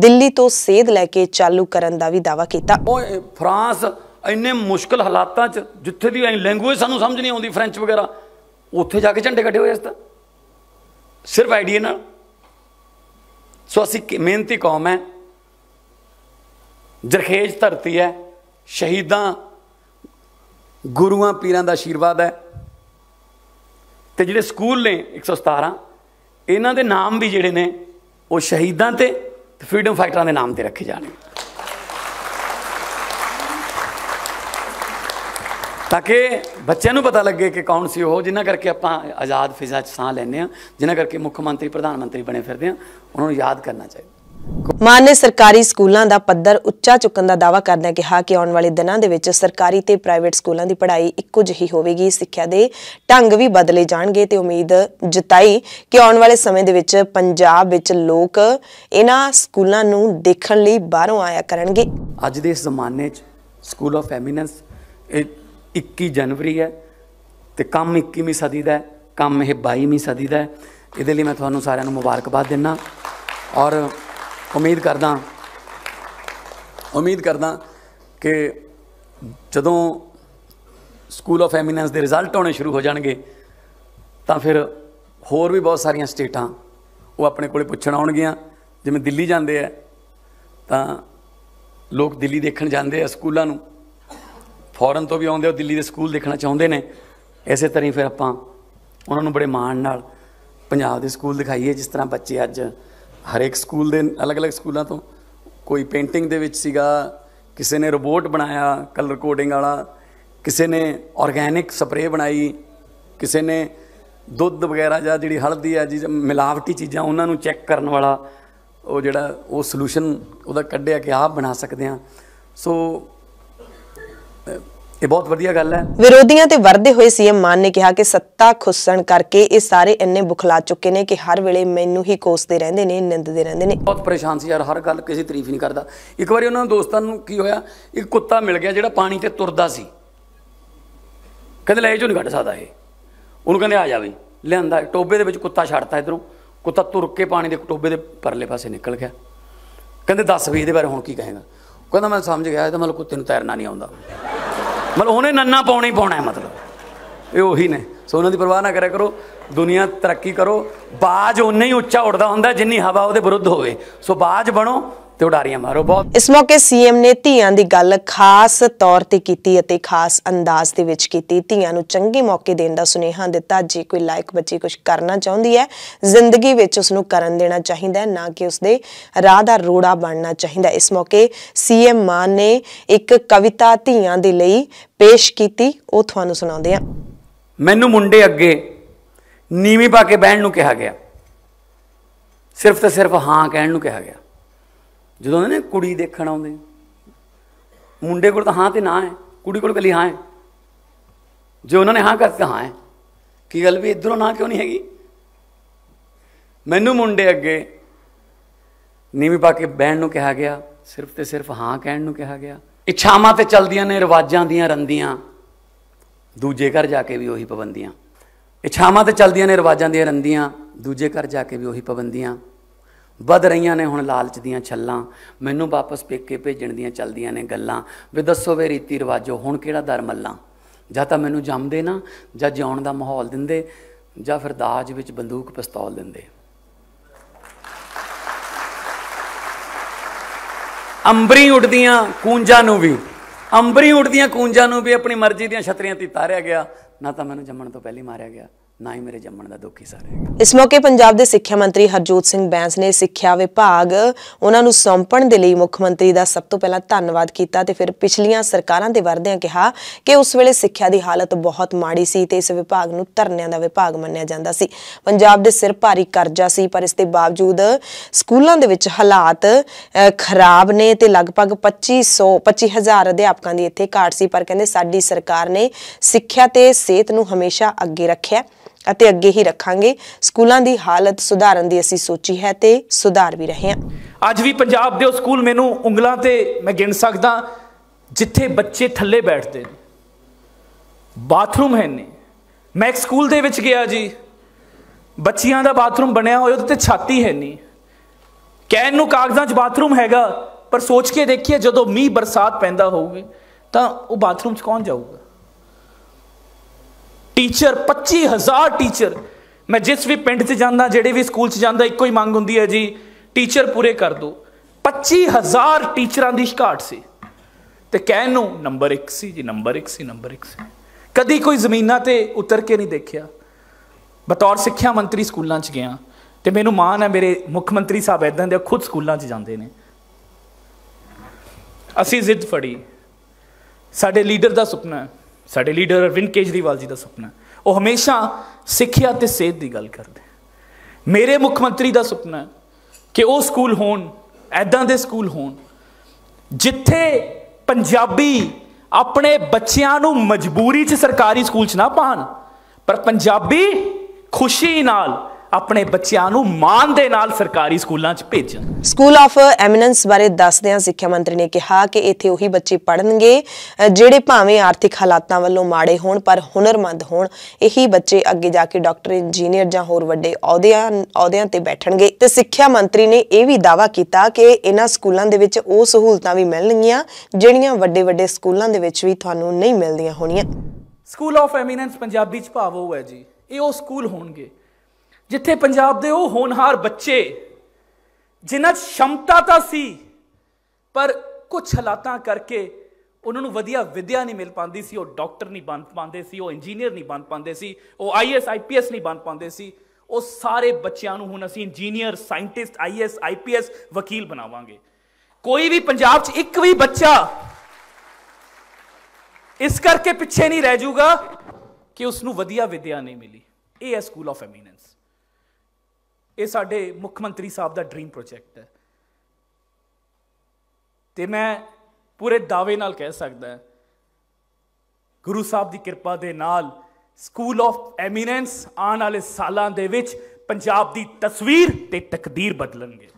ਦਿੱਲੀ ਤੋਂ ਸੇਧ ਲੈ ਕੇ ਚਾਲੂ ਕਰਨ ਦਾ ਵੀ ਦਾਵਾ ਕੀਤਾ ਉਹ ਫਰਾਂਸ ਇੰਨੇ ਮੁਸ਼ਕਲ ਹਾਲਾਤਾਂ 'ਚ ਜਿੱਥੇ ਦੀ ਲੈਂਗੁਏਜ ਸਾਨੂੰ ਸਮਝ ਨਹੀਂ ਆਉਂਦੀ ਫ੍ਰੈਂਚ ਵਗੈਰਾ ਉੱਥੇ ਜਾ ਕੇ ਝੰਡੇ ਕੱਢੇ ਹੋਏ ਇਸ ਤਾਂ ਸਿਰਫ ਆਈਡੀਆ ਨਾਲ ਸੋ ਅਸੀਂ ਮਿਹਨਤੀ ਕੌਮ ਹੈ ਜਰਖੇਜ ਧਰਤੀ ਹੈ ਸ਼ਹੀਦਾਂ ਗੁਰੂਆਂ ਪੀਰਾਂ ਦਾ ਆਸ਼ੀਰਵਾਦ ਹੈ ਤੇ ਜਿਹੜੇ ਸਕੂਲ ਨੇ 117 ਇਹਨਾਂ ਦੇ ਨਾਮ ਵੀ ਜਿਹੜੇ ਨੇ ਉਹ ਸ਼ਹੀਦਾਂ ਤੇ ਫਰੀडम ਫਾਈਟਰਾਂ ਦੇ ਨਾਮ ਤੇ ਰੱਖੇ ਜਾਣੇ ਤਾਂ ਕਿ ਬੱਚਿਆਂ ਨੂੰ ਪਤਾ ਲੱਗੇ ਕਿ ਕੌਣ ਸੀ ਉਹ ਜਿਨ੍ਹਾਂ ਕਰਕੇ ਆਪਾਂ ਆਜ਼ਾਦ ਫਿਜ਼ਾ 'ਚ ਸਾਹ ਲੈਂਦੇ ਆ ਜਿਨ੍ਹਾਂ ਕਰਕੇ ਮੁੱਖ ਮੰਤਰੀ ਪ੍ਰਧਾਨ ਮੰਤਰੀ ਬਣੇ ਫਿਰਦੇ ਆ ਉਹਨਾਂ ਨੂੰ ਯਾਦ ਕਰਨਾ ਚਾਹੀਦਾ ਮਾਨ ਨੇ ਸਰਕਾਰੀ ਸਕੂਲਾਂ ਦਾ ਪੱਧਰ ਉੱਚਾ ਚੁੱਕਣ ਦਾ ਦਾਅਵਾ ਕਰਦਿਆਂ ਕਿਹਾ ਕਿ ਆਉਣ ਵਾਲੇ ਦਿਨਾਂ ਦੇ ਵਿੱਚ ਸਰਕਾਰੀ ਤੇ ਪ੍ਰਾਈਵੇਟ ਸਕੂਲਾਂ ਦੀ ਪੜ੍ਹਾਈ ਇੱਕੋ ਜਿਹੀ ਹੋਵੇਗੀ ਸਿੱਖਿਆ ਦੇ ਢੰਗ ਵੀ ਬਦਲੇ ਜਾਣਗੇ ਤੇ ਉਮੀਦ ਜਤਾਈ ਕਿ ਆਉਣ ਵਾਲੇ ਸਮੇਂ ਦੇ ਵਿੱਚ ਪੰਜਾਬ ਵਿੱਚ ਲੋਕ ਇਹਨਾਂ ਸਕੂਲਾਂ ਨੂੰ ਦੇਖਣ ਲਈ ਬਾਹਰੋਂ ਆਇਆ ਕਰਨਗੇ ਅੱਜ ਦੇ ਇਸ ਜ਼ਮਾਨੇ 'ਚ ਸਕੂਲ ਆਫ ਫੈਮਿਨਸ 21 ਜਨਵਰੀ ਹੈ ਤੇ ਕੰਮ 21ਵੀਂ ਸਦੀ ਦਾ ਕੰਮ ਇਹ 22ਵੀਂ ਸਦੀ ਦਾ ਇਹਦੇ ਲਈ ਮੈਂ ਤੁਹਾਨੂੰ ਸਾਰਿਆਂ ਨੂੰ ਮੁਬਾਰਕਬਾਦ ਦਿੰਨਾ ਔਰ ਉਮੀਦ ਕਰਦਾ ਉਮੀਦ ਕਰਦਾ ਕਿ ਜਦੋਂ ਸਕੂਲ ਆਫ ਐਮੀਨੈਂਸ ਦੇ ਰਿਜ਼ਲਟ ਆਉਣੇ ਸ਼ੁਰੂ ਹੋ ਜਾਣਗੇ ਤਾਂ ਫਿਰ ਹੋਰ ਵੀ ਬਹੁਤ ਸਾਰੀਆਂ ਸਟੇਟਾਂ ਉਹ ਆਪਣੇ ਕੋਲੇ ਪੁੱਛਣ ਆਉਣਗੀਆਂ ਜਿਵੇਂ ਦਿੱਲੀ ਜਾਂਦੇ ਆ ਤਾਂ ਲੋਕ ਦਿੱਲੀ ਦੇਖਣ ਜਾਂਦੇ ਆ ਸਕੂਲਾਂ ਨੂੰ ਫੌਰਨ ਤੋਂ ਵੀ ਆਉਂਦੇ ਆ ਦਿੱਲੀ ਦੇ ਸਕੂਲ ਦੇਖਣਾ ਚਾਹੁੰਦੇ ਨੇ ਇਸੇ ਤਰ੍ਹਾਂ ਫਿਰ ਆਪਾਂ ਉਹਨਾਂ ਨੂੰ ਬੜੇ ਮਾਣ ਨਾਲ ਪੰਜਾਬ ਦੇ ਸਕੂਲ ਦਿਖਾਈਏ ਜਿਸ ਤਰ੍ਹਾਂ ਬੱਚੇ ਅੱਜ ਹਰੇਕ ਸਕੂਲ ਦੇ ਅਲੱਗ-ਅਲੱਗ ਸਕੂਲਾਂ ਤੋਂ ਕੋਈ ਪੇਂਟਿੰਗ ਦੇ ਵਿੱਚ ਸੀਗਾ ਕਿਸੇ ਨੇ ਰੋਬੋਟ ਬਣਾਇਆ ਕਲਰ ਕੋਡਿੰਗ ਵਾਲਾ ਕਿਸੇ ਨੇ ਆਰਗੈਨਿਕ ਸਪਰੇਅ ਬਣਾਈ ਕਿਸੇ ਨੇ ਦੁੱਧ ਵਗੈਰਾ ਜਾਂ ਜਿਹੜੀ ਹਲਦੀ ਆ ਜੀ ਮਿਲਾਵਟੀ ਚੀਜ਼ਾਂ ਉਹਨਾਂ ਨੂੰ ਚੈੱਕ ਕਰਨ ਵਾਲਾ ਉਹ ਜਿਹੜਾ ਉਹ ਸੋਲੂਸ਼ਨ ਉਹਦਾ ਕੱਢਿਆ ਕਿ ਆਪ ਬਣਾ ਸਕਦੇ ਆ ਸੋ ਇਹ ਬਹੁਤ ਵਧੀਆ ਗੱਲ ਹੈ ਵਿਰੋਧੀਆਂ ਤੇ ਵਰਦੇ ਹੋਏ ਸੀਐਮ ਮਾਨ ਨੇ ਕਿਹਾ ਕਿ ਸੱਤਾ ਖੁੱਸਣ ਕਰਕੇ ਇਹ ਸਾਰੇ ਇੰਨੇ ਬੁਖਲਾ ਚੁੱਕੇ ਨੇ ਕਿ ਹਰ ਵੇਲੇ ਮੈਨੂੰ ਹੀ ਕੋਸਦੇ ਰਹਿੰਦੇ ਨੇ ਨਿੰਦਦੇ ਰਹਿੰਦੇ ਨੇ ਬਹੁਤ ਪਰੇਸ਼ਾਨ ਸੀ ਯਾਰ ਹਰ ਗੱਲ ਕਿਸੇ ਤਾਰੀਫ ਨਹੀਂ ਕਰਦਾ ਇੱਕ ਵਾਰੀ ਉਹਨਾਂ ਦੇ ਦੋਸਤਾਂ ਨੂੰ ਕੀ ਹੋਇਆ ਇੱਕ ਕੁੱਤਾ ਮਿਲ ਗਿਆ ਜਿਹੜਾ ਪਾਣੀ ਤੇ ਤੁਰਦਾ ਸੀ ਕਹਿੰਦੇ ਲੈ ਇਹ ਚੋਂ ਨਹੀਂ ਕੱਢ ਸਕਦਾ ਇਹ ਉਹਨੂੰ ਕਹਿੰਦੇ ਆ ਜਾ ਬਈ ਲਿਆਂਦਾ ਟੋਬੇ ਦੇ ਵਿੱਚ ਕੁੱਤਾ ਛੱਡਤਾ ਇਧਰੋਂ ਕੁੱਤਾ ਤੁਰ ਕੇ ਪਾਣੀ ਦੇ ਟੋਬੇ ਦੇ ਪਰਲੇ ਪਾਸੇ ਨਿਕਲ ਗਿਆ ਕਹਿੰਦੇ ਦੱਸ ਵੀ ਇਹਦੇ ਬਾਰੇ ਹੁਣ ਕੀ ਕਹੇਗਾ ਕਹਿੰਦਾ ਮੈਂ ਸਮਝ ਗਿਆ ਇਹ ਤਾਂ ਮਤਲਬ ਕੁੱਤੇ ਨੂੰ ਤੈਰਨਾ ਨਹੀਂ ਆਉਂਦਾ ਮਤਲਬ ਉਹਨੇ ਨੰਨਾ ਪਾਉਣਾ ਹੀ ਪਾਉਣਾ ਮਤਲਬ ਇਹ ਉਹੀ ਨੇ ਸੋ ਉਹਨਾਂ ਦੀ ਪਰਵਾਹ ਨਾ ਕਰਿਆ ਕਰੋ ਦੁਨੀਆ ਤਰੱਕੀ ਕਰੋ ਬਾਜ ਉਨੇ ਹੀ ਉੱਚਾ ਉੱਡਦਾ ਹੁੰਦਾ ਜਿੰਨੀ ਹਵਾ ਉਹਦੇ ਵਿਰੁੱਧ ਹੋਵੇ ਸੋ ਬਾਜ ਬਣੋ ਤੇ ਉਡਾਰੀਆਂ ਮਾਰੋ ਬਹੁਤ ਇਸ ਮੌਕੇ ਸੀਐਮ ਨੇ ਧੀਆਂ ਦੀ ਗੱਲ ਖਾਸ ਤੌਰ ਤੇ ਕੀਤੀ ਅਤੇ ਖਾਸ ਅੰਦਾਜ਼ ਦੇ ਵਿੱਚ ਕੀਤੀ ਧੀਆਂ ਨੂੰ ਚੰਗੇ ਮੌਕੇ ਦੇਣ ਦਾ ਸੁਨੇਹਾ ਦਿੱਤਾ ਜੇ ਕੋਈ ਲਾਇਕ ਬੱਚੀ ਕੁਝ ਕਰਨਾ ਚਾਹੁੰਦੀ ਹੈ ਜ਼ਿੰਦਗੀ ਵਿੱਚ ਉਸ ਨੂੰ ਕਰਨ ਦੇਣਾ ਚਾਹੀਦਾ ਹੈ ਨਾ ਕਿ ਉਸ ਦੇ ਰਾਹ ਦਾ ਰੋੜਾ ਬਣਨਾ ਚਾਹੀਦਾ ਇਸ ਮੌਕੇ ਸੀਐਮ ਮਾਨ ਨੇ ਇੱਕ ਕਵਿਤਾ ਧੀਆਂ ਦੇ ਲਈ ਪੇਸ਼ ਕੀਤੀ ਉਹ ਤੁਹਾਨੂੰ ਸੁਣਾਉਂਦੇ ਆ ਮੈਨੂੰ ਮੁੰਡੇ ਅੱਗੇ ਨੀਵੀਂ ਪਾ ਕੇ ਬਹਿਣ ਨੂੰ ਕਿਹਾ ਗਿਆ ਸਿਰਫ ਤੇ ਸਿਰਫ ਹਾਂ ਕਹਿਣ ਨੂੰ ਕਿਹਾ ਗਿਆ ਜਦੋਂ ਉਹਨੇ ਕੁੜੀ ਦੇਖਣ ਆਉਂਦੇ ਮੁੰਡੇ ਕੋਲ ਤਾਂ ਹਾਂ ਤੇ ਨਾ ਹੈ ਕੁੜੀ ਕੋਲ ਕਲੀ ਹਾਂ ਹੈ ਜੇ ਉਹਨਾਂ ਨੇ ਹਾਂ ਕਰ ਕਹਾ ਹੈ ਕੀ ਗੱਲ ਵੀ ਇਧਰੋਂ ਨਾ ਕਿਉਂ ਨਹੀਂ ਹੈਗੀ ਮੈਨੂੰ ਮੁੰਡੇ ਅੱਗੇ ਨੀਵੀਂ ਪਾ ਕੇ ਬਹਿਣ ਨੂੰ ਕਿਹਾ ਗਿਆ ਸਿਰਫ ਤੇ ਸਿਰਫ ਹਾਂ ਕਹਿਣ ਨੂੰ ਕਿਹਾ ਗਿਆ ਇੱਛਾਵਾਂ ਤੇ ਚਲਦੀਆਂ ਨੇ ਰਿਵਾਜਾਂ ਦੀਆਂ ਰੰਦੀਆਂ ਦੂਜੇ ਘਰ ਜਾ ਕੇ ਵੀ ਉਹੀ ਪਾਬੰਦੀਆਂ ਇੱਛਾਵਾਂ ਤੇ ਚਲਦੀਆਂ ਨੇ ਰਿਵਾਜਾਂ ਦੀਆਂ ਰੰਦੀਆਂ ਦੂਜੇ ਘਰ ਜਾ ਕੇ ਵੀ ਉਹੀ ਪਾਬੰਦੀਆਂ ਵਧ ਰਹੀਆਂ ਨੇ ਹੁਣ ਲਾਲਚ ਦੀਆਂ ਛੱਲਾਂ ਮੈਨੂੰ ਵਾਪਸ ਪੇਕੇ ਭੇਜਣ ਦੀਆਂ ਚੱਲਦੀਆਂ ਨੇ ਗੱਲਾਂ ਵੀ ਦੱਸੋ ਵੇ ਰੀਤੀ ਰਿਵਾਜੋ ਹੁਣ ਕਿਹੜਾ ਦਰ ਮੱਲਾਂ ਜਾਂ ਤਾਂ ਮੈਨੂੰ ਜੰਮਦੇ ਨਾ ਜਾਂ ਜਿਉਣ ਦਾ ਮਾਹੌਲ ਦਿੰਦੇ ਜਾਂ ਫਿਰ ਦਾਜ ਵਿੱਚ ਬੰਦੂਕ ਪਿਸਤੌਲ ਦਿੰਦੇ ਅੰਬਰੀ ਉੱਡਦੀਆਂ ਕੂੰਜਾਂ ਨੂੰ ਵੀ ਅੰਬਰੀ ਉੱਡਦੀਆਂ ਕੂੰਜਾਂ ਨੂੰ ਵੀ ਆਪਣੀ ਮਰਜ਼ੀ ਦੀਆਂ ਛਤਰੀਆਂ ਤੇ ਤਾਰਿਆ ਗਿਆ ਨਾ ਤਾਂ ਮੈਨੂੰ ਜੰਮਣ ਤੋਂ ਪਹਿਲੀ ਮਾਰਿਆ ਗਿਆ ਨਾ ਹੀ ਮੇਰੇ ਜੰਮਣ ਦਾ ਦੁੱਖ ਹੀ ਸਾਰੇ ਇਸ ਮੌਕੇ ਪੰਜਾਬ ਦੇ ਸਿੱਖਿਆ ਮੰਤਰੀ ਹਰਜੋਤ ਸਿੰਘ ਬੈਂਸ ਨੇ ਸਿੱਖਿਆ ਵਿਭਾਗ ਉਹਨਾਂ ਨੂੰ ਸੌਂਪਣ ਦੇ ਲਈ ਮੁੱਖ ਮੰਤਰੀ ਦਾ ਸਭ ਤੋਂ ਪਹਿਲਾਂ ਧੰਨਵਾਦ ਕੀਤਾ ਤੇ ਫਿਰ ਪਿਛਲੀਆਂ ਸਰਕਾਰਾਂ ਦੇ ਵਰਦਿਆਂ ਕਿਹਾ ਕਿ ਉਸ ਵੇਲੇ ਸਿੱਖਿਆ ਦੀ ਹਾਲਤ ਬਹੁਤ ਮਾੜੀ ਸੀ ਤੇ ਇਸ ਵਿਭਾਗ ਨੂੰ ਧਰਨਿਆਂ ਦਾ ਵਿਭਾਗ ਮੰਨਿਆ ਜਾਂਦਾ ਸੀ ਪੰਜਾਬ ਦੇ ਸਿਰ ਭਾਰੀ ਕਰਜ਼ਾ ਸੀ ਪਰ ਇਸ ਦੇ ਬਾਵਜੂਦ ਸਕੂਲਾਂ ਦੇ ਵਿੱਚ ਹਾਲਾਤ ਖਰਾਬ ਨੇ ਤੇ ਲਗਭਗ 2500 25000 ਅਧਿਆਪਕਾਂ ਦੀ ਇੱਥੇ ਘਾਟ ਸੀ ਪਰ ਕਹਿੰਦੇ ਸਾਡੀ ਸਰਕਾਰ ਨੇ ਸਿੱਖਿਆ ਤੇ ਸਿਹਤ ਨੂੰ ਹਮੇਸ਼ਾ ਅੱਗੇ ਰੱਖਿਆ ਅਤੇ ਅੱਗੇ ਹੀ ਰੱਖਾਂਗੇ ਸਕੂਲਾਂ ਦੀ ਹਾਲਤ ਸੁਧਾਰਨ ਦੀ ਅਸੀਂ ਸੋਚੀ ਹੈ ਤੇ ਸੁਧਾਰ ਵੀ ਰਹੇ ਹਾਂ ਅੱਜ ਵੀ ਪੰਜਾਬ ਦੇ ਉਹ ਸਕੂਲ ਮੈਨੂੰ ਉਂਗਲਾਂ ਤੇ ਮੈਂ ਗਿਣ ਸਕਦਾ ਜਿੱਥੇ ਬੱਚੇ ਥੱਲੇ ਬੈਠਦੇ ਨੇ ਬਾਥਰੂਮ ਹੈ ਨਹੀਂ ਮੈਂ ਸਕੂਲ ਦੇ ਵਿੱਚ ਗਿਆ ਜੀ ਬੱਚੀਆਂ ਦਾ ਬਾਥਰੂਮ ਬਣਿਆ ਹੋਇਆ ਉਹਦੇ ਤੇ ਛਾਤੀ ਹੈ ਨਹੀਂ ਕਹਿਣ ਨੂੰ ਕਾਗਜ਼ਾਂ 'ਚ ਬਾਥਰੂਮ ਹੈਗਾ ਪਰ ਸੋਚ ਕੇ ਦੇਖੀਏ ਜਦੋਂ ਮੀਂਹ ਬਰਸਾਤ ਪੈਂਦਾ ਹੋਊਗੀ ਤਾਂ ਉਹ ਬਾਥਰੂਮ 'ਚ ਕੌਣ ਜਾਊਗਾ ਟੀਚਰ 25000 ਟੀਚਰ ਮੈਂ ਜਿਸ ਵੀ ਪਿੰਡ 'ਚ ਜਾਂਦਾ ਜਿਹੜੇ ਵੀ ਸਕੂਲ 'ਚ ਜਾਂਦਾ ਇੱਕੋ ਹੀ ਮੰਗ ਹੁੰਦੀ ਹੈ ਜੀ ਟੀਚਰ ਪੂਰੇ ਕਰ ਦੋ 25000 ਟੀਚਰਾਂ ਦੀ ਘਾਟ ਸੀ ਤੇ ਕਹਿਣ ਨੂੰ ਨੰਬਰ 1 ਸੀ ਜੀ ਨੰਬਰ 1 ਸੀ ਨੰਬਰ 1 ਸੀ ਕਦੀ ਕੋਈ ਜ਼ਮੀਨਾਂ ਤੇ ਉਤਰ ਕੇ ਨਹੀਂ ਦੇਖਿਆ ਬਤੌਰ ਸਿੱਖਿਆ ਮੰਤਰੀ ਸਕੂਲਾਂ 'ਚ ਗਿਆ ਤੇ ਮੈਨੂੰ ਮਾਣ ਹੈ ਮੇਰੇ ਮੁੱਖ ਮੰਤਰੀ ਸਾਹਿਬ ਇਦਾਂ ਦੇ ਖੁਦ ਸਕੂਲਾਂ 'ਚ ਜਾਂਦੇ ਨੇ ਅਸੀਂ ਜ਼ਿੱਦ ਫੜੀ ਸਾਡੇ ਲੀਡਰ ਦਾ ਸੁਪਨਾ ਹੈ ਸਾਡੇ ਲੀਡਰ ਅਰਵਿੰਦ ਕੇਜਰੀਵਾਲ ਜੀ ਦਾ ਸੁਪਨਾ ਉਹ ਹਮੇਸ਼ਾ ਸਿੱਖਿਆ ਤੇ ਸਿਹਤ ਦੀ ਗੱਲ ਕਰਦੇ ਮੇਰੇ ਮੁੱਖ ਮੰਤਰੀ ਦਾ ਸੁਪਨਾ ਕਿ ਉਹ ਸਕੂਲ ਹੋਣ ਐਦਾਂ ਦੇ ਸਕੂਲ ਹੋਣ ਜਿੱਥੇ ਪੰਜਾਬੀ ਆਪਣੇ ਬੱਚਿਆਂ ਨੂੰ ਮਜਬੂਰੀ 'ਚ ਸਰਕਾਰੀ ਸਕੂਲ 'ਚ ਨਾ ਪਾਣ ਪਰ ਪੰਜਾਬੀ ਖੁਸ਼ੀ ਨਾਲ ਆਪਣੇ ਬੱਚਿਆਂ ਨੂੰ ਮਾਨ ਦੇ ਨਾਲ ਸਰਕਾਰੀ ਸਕੂਲਾਂ 'ਚ ਭੇਜਣ ਸਕੂਲ ਆਫ ਐਮੀਨੈਂਸ ਬਾਰੇ ਦੱਸਦਿਆਂ ਸਿੱਖਿਆ ਮੰਤਰੀ ਨੇ ਕਿਹਾ ਕਿ ਇੱਥੇ ਉਹੀ ਬੱਚੇ ਪੜਨਗੇ ਜਿਹੜੇ ਭਾਵੇਂ ਆਰਥਿਕ ਹਾਲਾਤਾਂ ਵੱਲੋਂ ਮਾੜੇ ਹੋਣ ਪਰ ਹੁਨਰਮੰਦ ਹੋਣ ਇਹੀ ਬੱਚੇ ਅੱਗੇ ਜਾ ਕੇ ਡਾਕਟਰ ਇੰਜੀਨੀਅਰ ਜਾਂ ਹੋਰ ਵੱਡੇ ਅਹੁਦਿਆਂ ਅਹੁਦਿਆਂ ਤੇ ਬੈਠਣਗੇ ਤੇ ਸਿੱਖਿਆ ਮੰਤਰੀ ਨੇ ਇਹ ਵੀ ਦਾਵਾ ਕੀਤਾ ਕਿ ਇਹਨਾਂ ਸਕੂਲਾਂ ਦੇ ਵਿੱਚ ਉਹ ਸਹੂਲਤਾਂ ਵੀ ਮਿਲਣਗੀਆਂ ਜਿਹੜੀਆਂ ਵੱਡੇ ਵੱਡੇ ਸਕੂਲਾਂ ਦੇ ਵਿੱਚ ਵੀ ਤੁਹਾਨੂੰ ਨਹੀਂ ਮਿਲਦੀਆਂ ਹੋਣੀਆਂ ਸਕੂਲ ਆਫ ਐਮੀਨੈਂਸ ਪੰਜਾਬੀ ਚ ਭਾਵ ਉਹ ਹੈ ਜੀ ਇਹ ਉਹ ਸਕੂਲ ਹੋਣਗੇ ਜਿੱਥੇ ਪੰਜਾਬ ਦੇ ਉਹ ਹੋਣਹਾਰ ਬੱਚੇ ਜਿਨ੍ਹਾਂ 'ਚ ਸ਼ਮਤਾ ਤਾਂ ਸੀ ਪਰ ਕੁਝ ਹਾਲਾਤਾਂ ਕਰਕੇ ਉਹਨਾਂ ਨੂੰ ਵਧੀਆ ਵਿਦਿਆ ਨਹੀਂ ਮਿਲ ਪਾਉਂਦੀ ਸੀ ਉਹ ਡਾਕਟਰ ਨਹੀਂ ਬਣ ਪਾਉਂਦੇ ਸੀ ਉਹ ਇੰਜੀਨੀਅਰ ਨਹੀਂ ਬਣ ਪਾਉਂਦੇ ਸੀ ਉਹ ਆਈਐਸ ਆਈਪੀਐਸ ਨਹੀਂ ਬਣ ਪਾਉਂਦੇ ਸੀ ਉਹ ਸਾਰੇ ਬੱਚਿਆਂ ਨੂੰ ਹੁਣ ਅਸੀਂ ਇੰਜੀਨੀਅਰ ਸਾਇੰਟਿਸਟ ਆਈਐਸ ਆਈਪੀਐਸ ਵਕੀਲ ਬਣਾਵਾਂਗੇ ਕੋਈ ਵੀ ਪੰਜਾਬ 'ਚ ਇੱਕ ਵੀ ਬੱਚਾ ਇਸ ਕਰਕੇ ਪਿੱਛੇ ਨਹੀਂ ਰਹਿ ਜਾਊਗਾ ਕਿ ਉਸ ਨੂੰ ਵਧੀਆ ਵਿਦਿਆ ਨਹੀਂ ਮਿਲੀ ਇਹ ਹੈ ਸਕੂਲ ਆਫ ਐਮੀਨੈਂਸ ਇਹ ਸਾਡੇ ਮੁੱਖ ਮੰਤਰੀ ਸਾਹਿਬ ਦਾ ਡ੍ਰੀਮ ਪ੍ਰੋਜੈਕਟ ਹੈ ਤੇ ਮੈਂ ਪੂਰੇ ਦਾਅਵੇ ਨਾਲ ਕਹਿ ਸਕਦਾ ਹਾਂ ਗੁਰੂ ਸਾਹਿਬ ਦੀ ਕਿਰਪਾ ਦੇ ਨਾਲ ਸਕੂਲ ਆਫ ਐਮੀਨੈਂਸ ਆਉਣ ਵਾਲੇ ਸਾਲਾਂ ਦੇ ਵਿੱਚ ਪੰਜਾਬ ਦੀ ਤਸਵੀਰ ਤੇ ਤਕਦੀਰ ਬਦਲਣਗੇ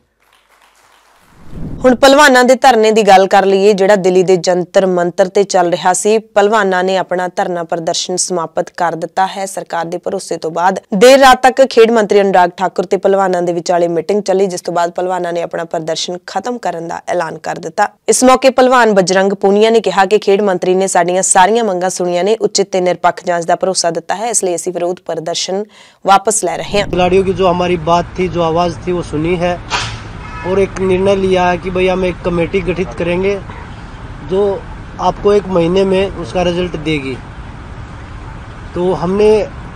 ਹੁਣ ਪਹਿਲਵਾਨਾਂ ਦੇ ਧਰਨੇ ਦੀ ਗੱਲ ਕਰ ਲਈਏ ਜਿਹੜਾ ਦਿੱਲੀ ਦੇ ਜੰਤਰ ਮੰਤਰ ਤੇ ਚੱਲ ਰਿਹਾ ਸੀ ਪਹਿਲਵਾਨਾਂ ਨੇ ਆਪਣਾ ਧਰਨਾ ਪ੍ਰਦਰਸ਼ਨ ਸਮਾਪਤ ਕਰ ਦਿੱਤਾ ਹੈ ਸਰਕਾਰ ਦੇ ਭਰੋਸੇ ਤੋਂ ਬਾਅਦ ਦੇਰ ਰਾਤ ਤੱਕ ਖੇਡ ਮੰਤਰੀ ਅਨੁਰਾਗ ਠਾਕੁਰ ਤੇ ਪਹਿਲਵਾਨਾਂ ਦੇ ਵਿਚਾਲੇ ਮੀਟਿੰਗ ਚੱਲੀ ਜਿਸ ਤੋਂ ਬਾਅਦ ਪਹਿਲਵਾਨਾਂ ਨੇ ਆਪਣਾ ਪ੍ਰਦਰਸ਼ਨ ਖਤਮ ਕਰਨ ਦਾ ਐਲਾਨ ਕਰ ਦਿੱਤਾ ਇਸ ਮੌਕੇ ਪਹਿਲਵਾਨ ਬਜਰੰਗ ਪੂਨੀਆ ਨੇ ਕਿਹਾ ਕਿ ਖੇਡ ਮੰਤਰੀ ਨੇ ਸਾਡੀਆਂ ਸਾਰੀਆਂ ਮੰਗਾਂ ਸੁਣੀਆਂ ਨੇ ਉਚਿਤ ਤੇ ਨਿਰਪੱਖ ਜਾਂਚ ਦਾ ਭਰੋਸਾ ਦਿੱਤਾ ਹੈ ਇਸ ਲਈ ਅਸੀਂ ਵਿਰੋਧ ਪ੍ਰਦਰਸ਼ਨ ਵਾਪਸ ਲੈ ਰਹੇ ਹਾਂ ਖਿਡਾਰੀਆਂ ਦੀ ਜੋ ਹਮਾਰੀ ਬਾਤ ਥੀ ਜੋ ਆਵਾਜ਼ ਥੀ ਉਹ ਸੁਣੀ ਹੈ और एक निर्णय लिया है कि भाई हम एक कमेटी गठित करेंगे जो आपको एक महीने में उसका रिजल्ट देगी तो हमने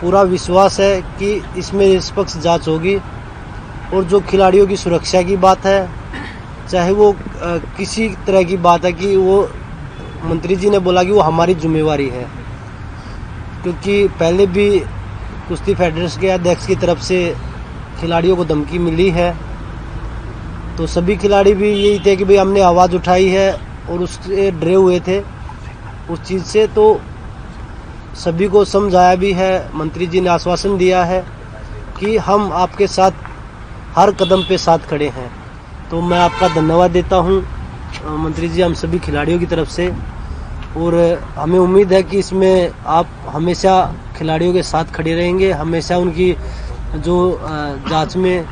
पूरा विश्वास है कि इसमें निष्पक्ष जांच होगी और जो खिलाड़ियों की सुरक्षा की बात है चाहे वो किसी तरह की बात है कि वो मंत्री जी ने बोला कि वो हमारी जिम्मेवारी है क्योंकि पहले भी कुश्ती फेडरेशन के अध्यक्ष की तरफ से खिलाड़ियों को धमकी मिली है तो सभी खिलाड़ी भी यही थे कि भाई हमने आवाज़ उठाई है और उससे डरे हुए थे उस चीज़ से तो सभी को समझाया भी है मंत्री जी ने आश्वासन दिया है कि हम आपके साथ हर कदम पे साथ खड़े हैं तो मैं आपका धन्यवाद देता हूँ मंत्री जी हम सभी खिलाड़ियों की तरफ से और हमें उम्मीद है कि इसमें आप हमेशा खिलाड़ियों के साथ खड़े रहेंगे हमेशा उनकी जो जांच में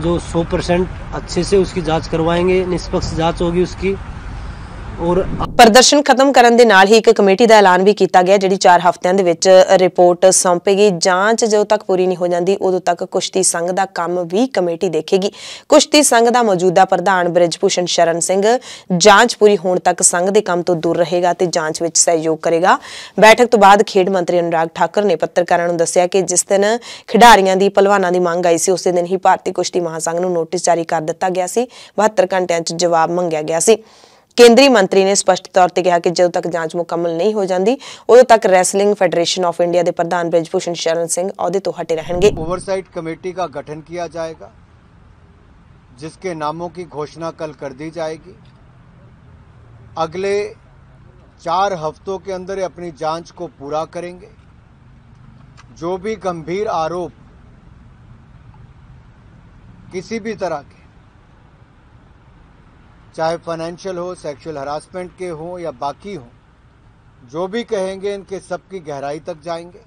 जो 100 परसेंट अच्छे से उसकी जांच करवाएंगे निष्पक्ष जांच होगी उसकी ਔਰ ਪ੍ਰਦਰਸ਼ਨ ਖਤਮ ਕਰਨ ਦੇ ਨਾਲ ਹੀ ਇੱਕ ਕਮੇਟੀ ਦਾ ਐਲਾਨ ਵੀ ਕੀਤਾ ਗਿਆ ਜਿਹੜੀ 4 ਹਫ਼ਤਿਆਂ ਦੇ ਵਿੱਚ ਰਿਪੋਰਟ ਸੌਂਪੇਗੀ ਜਾਂਚ ਜਦੋਂ ਤੱਕ ਪੂਰੀ ਨਹੀਂ ਹੋ ਜਾਂਦੀ ਉਦੋਂ ਤੱਕ ਕੁਸ਼ਤੀ ਸੰਘ ਦਾ ਕੰਮ ਵੀ ਕਮੇਟੀ ਦੇਖੇਗੀ ਕੁਸ਼ਤੀ ਸੰਘ ਦਾ ਮੌਜੂਦਾ ਪ੍ਰਧਾਨ ਬ੍ਰਿਜਪੂਸ਼ਨ ਸ਼ਰਨ ਸਿੰਘ ਜਾਂਚ ਪੂਰੀ ਹੋਣ ਤੱਕ ਸੰਘ ਦੇ ਕੰਮ ਤੋਂ ਦੂਰ ਰਹੇਗਾ ਤੇ ਜਾਂਚ ਵਿੱਚ ਸਹਿਯੋਗ ਕਰੇਗਾ ਬੈਠਕ ਤੋਂ ਬਾਅਦ ਖੇਡ ਮੰਤਰੀ ਅਨੁਰਾਗ ਠਾਕੁਰ ਨੇ ਪੱਤਰਕਾਰਾਂ ਨੂੰ ਦੱਸਿਆ ਕਿ ਜਿਸ ਦਿਨ ਖਿਡਾਰੀਆਂ ਦੀ ਪਹਿਲਵਾਨਾਂ ਦੀ ਮੰਗ ਆਈ ਸੀ ਉਸੇ ਦਿਨ ਹੀ ਭਾਰਤੀ ਕੁਸ਼ਤੀ ਮਹਾਸੰਘ ਨੂੰ ਨੋਟਿਸ ਜਾਰੀ ਕਰ ਦਿੱਤਾ ਗਿਆ ਸੀ 72 ਘੰਟਿਆਂ 'ਚ ਜਵਾਬ ਮੰਗਿਆ ਗਿਆ ਸੀ ਕੇਂਦਰੀ ਮੰਤਰੀ ਨੇ ਸਪਸ਼ਟ ਤੌਰ ਤੇ ਕਿਹਾ ਕਿ ਜਦੋਂ ਤੱਕ ਜਾਂਚ ਮੁਕੰਮਲ ਨਹੀਂ ਹੋ ਜਾਂਦੀ ਉਦੋਂ ਤੱਕ ਰੈਸਲਿੰਗ ਫੈਡਰੇਸ਼ਨ ਆਫ ਇੰਡੀਆ ਦੇ ਪ੍ਰਧਾਨ ਬ੍ਰਿਜਭੂਸ਼ਣ ਸ਼ਰਨ ਸਿੰਘ ਅਹੁਦੇ ਤੋਂ ਹਟੇ ਰਹਿਣਗੇ ओवरसाइट कमेटी का गठन किया जाएगा जिसके नामों की घोषणा कल कर दी जाएगी अगले चार हफ्तों के अंदर अपनी जांच को पूरा करेंगे जो भी गंभीर आरोप किसी भी तरह के चाहे फाइनेंशियल हो सेक्सुअल हरासमेंट के हों या बाकी हों जो भी कहेंगे इनके सबकी गहराई तक जाएंगे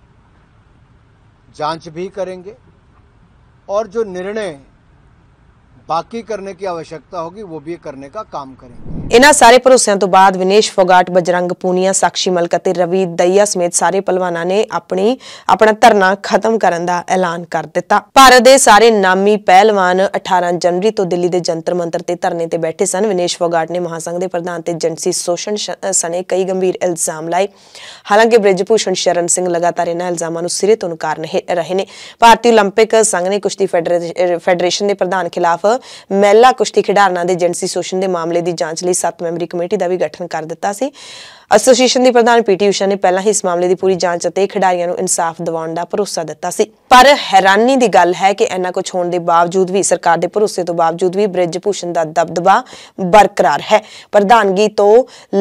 जांच भी करेंगे और जो निर्णय बाकी करने की आवश्यकता होगी वो भी करने का काम करेंगे ਇਹਨਾਂ ਸਾਰੇ ਭਰੋਸਿਆਂ ਤੋਂ ਬਾਅਦ ਵਿਨੇਸ਼ ਫੋਗਾਟ ਬਜਰੰਗ ਪੂਨੀਆ ਸਾਕਸ਼ੀ ਮਲਕ ਅਤੇ ਰਵੀ ਦਈਆ ਸਮੇਤ ਸਾਰੇ ਪਹਿਲਵਾਨਾਂ ਨੇ ਆਪਣੀ ਆਪਣਾ ਧਰਨਾ ਖਤਮ ਕਰਨ ਦਾ ਐਲਾਨ ਕਰ ਦਿੱਤਾ ਭਾਰਤ ਦੇ ਸਾਰੇ ਨਾਮੀ ਪਹਿਲਵਾਨ 18 ਜਨਵਰੀ ਤੋਂ ਦਿੱਲੀ ਦੇ ਜੰਤਰ ਮੰਤਰ ਤੇ ਧਰਨੇ ਤੇ ਬੈਠੇ ਸਨ ਵਿਨੇਸ਼ ਫੋਗਾਟ ਨੇ ਮਹਾਸੰਘ ਦੇ ਪ੍ਰਧਾਨ ਤੇ ਏਜੰਸੀ ਸ਼ੋਸ਼ਣ ਸਣੇ ਕਈ ਗੰਭੀਰ ਇਲਜ਼ਾਮ ਲਾਏ ਹਾਲਾਂਕਿ ਬ੍ਰਿਜਪੂਸ਼ਣ ਸ਼ਰਨ ਸਿੰਘ ਲਗਾਤਾਰ ਇਹਨਾਂ ਇਲਜ਼ਾਮਾਂ ਨੂੰ ਸਿਰੇ ਤੋਂ ਨਕਾਰ ਰਹੇ ਨੇ ਭਾਰਤੀ 올림픽 ਸੰਘ ਨੇ ਕੁਸ਼ਤੀ ਫੈਡਰੇਸ਼ਨ ਦੇ ਪ੍ਰਧਾਨ ਖਿਲਾਫ ਮਹਿਲਾ ਕੁਸ਼ਤੀ ਖਿਡਾਰਨਾਂ ਦੇ ਏਜੰਸੀ ਸ਼ੋਸ਼ਣ ਦੇ ਮਾਮਲੇ ਦੀ ਜਾਂਚ ਲਈ 7 ਮੈਂਬਰੀ ਕਮੇਟੀ ਦਾ ਵੀ ਗਠਨ ਕਰ ਦਿੱਤਾ ਸੀ ਐਸੋਸੀਏਸ਼ਨ ਦੀ ਪ੍ਰਧਾਨ ਪੀਟੀ ਊਸ਼ਾ ਨੇ ਪਹਿਲਾਂ ਹੀ ਇਸ ਮਾਮਲੇ ਦੀ ਪੂਰੀ ਜਾਂਚ ਅਤੇ ਖਿਡਾਰੀਆਂ ਨੂੰ ਇਨਸਾਫ ਦਿਵਾਉਣ ਦਾ ਭਰੋਸਾ ਦਿੱਤਾ ਸੀ ਪਰ ਹੈਰਾਨੀ ਦੀ ਗੱਲ ਹੈ ਕਿ ਇੰਨਾ ਕੁਝ ਹੋਣ ਦੇ ਬਾਵਜੂਦ ਵੀ ਸਰਕਾਰ ਦੇ ਭਰੋਸੇ ਤੋਂ ਬਾਵਜੂਦ ਵੀ ਬ੍ਰਿਜ ਭੂਸ਼ਣ ਦਾ ਦਬਦਬਾ ਬਰਕਰਾਰ ਹੈ ਪ੍ਰਧਾਨਗੀ ਤੋਂ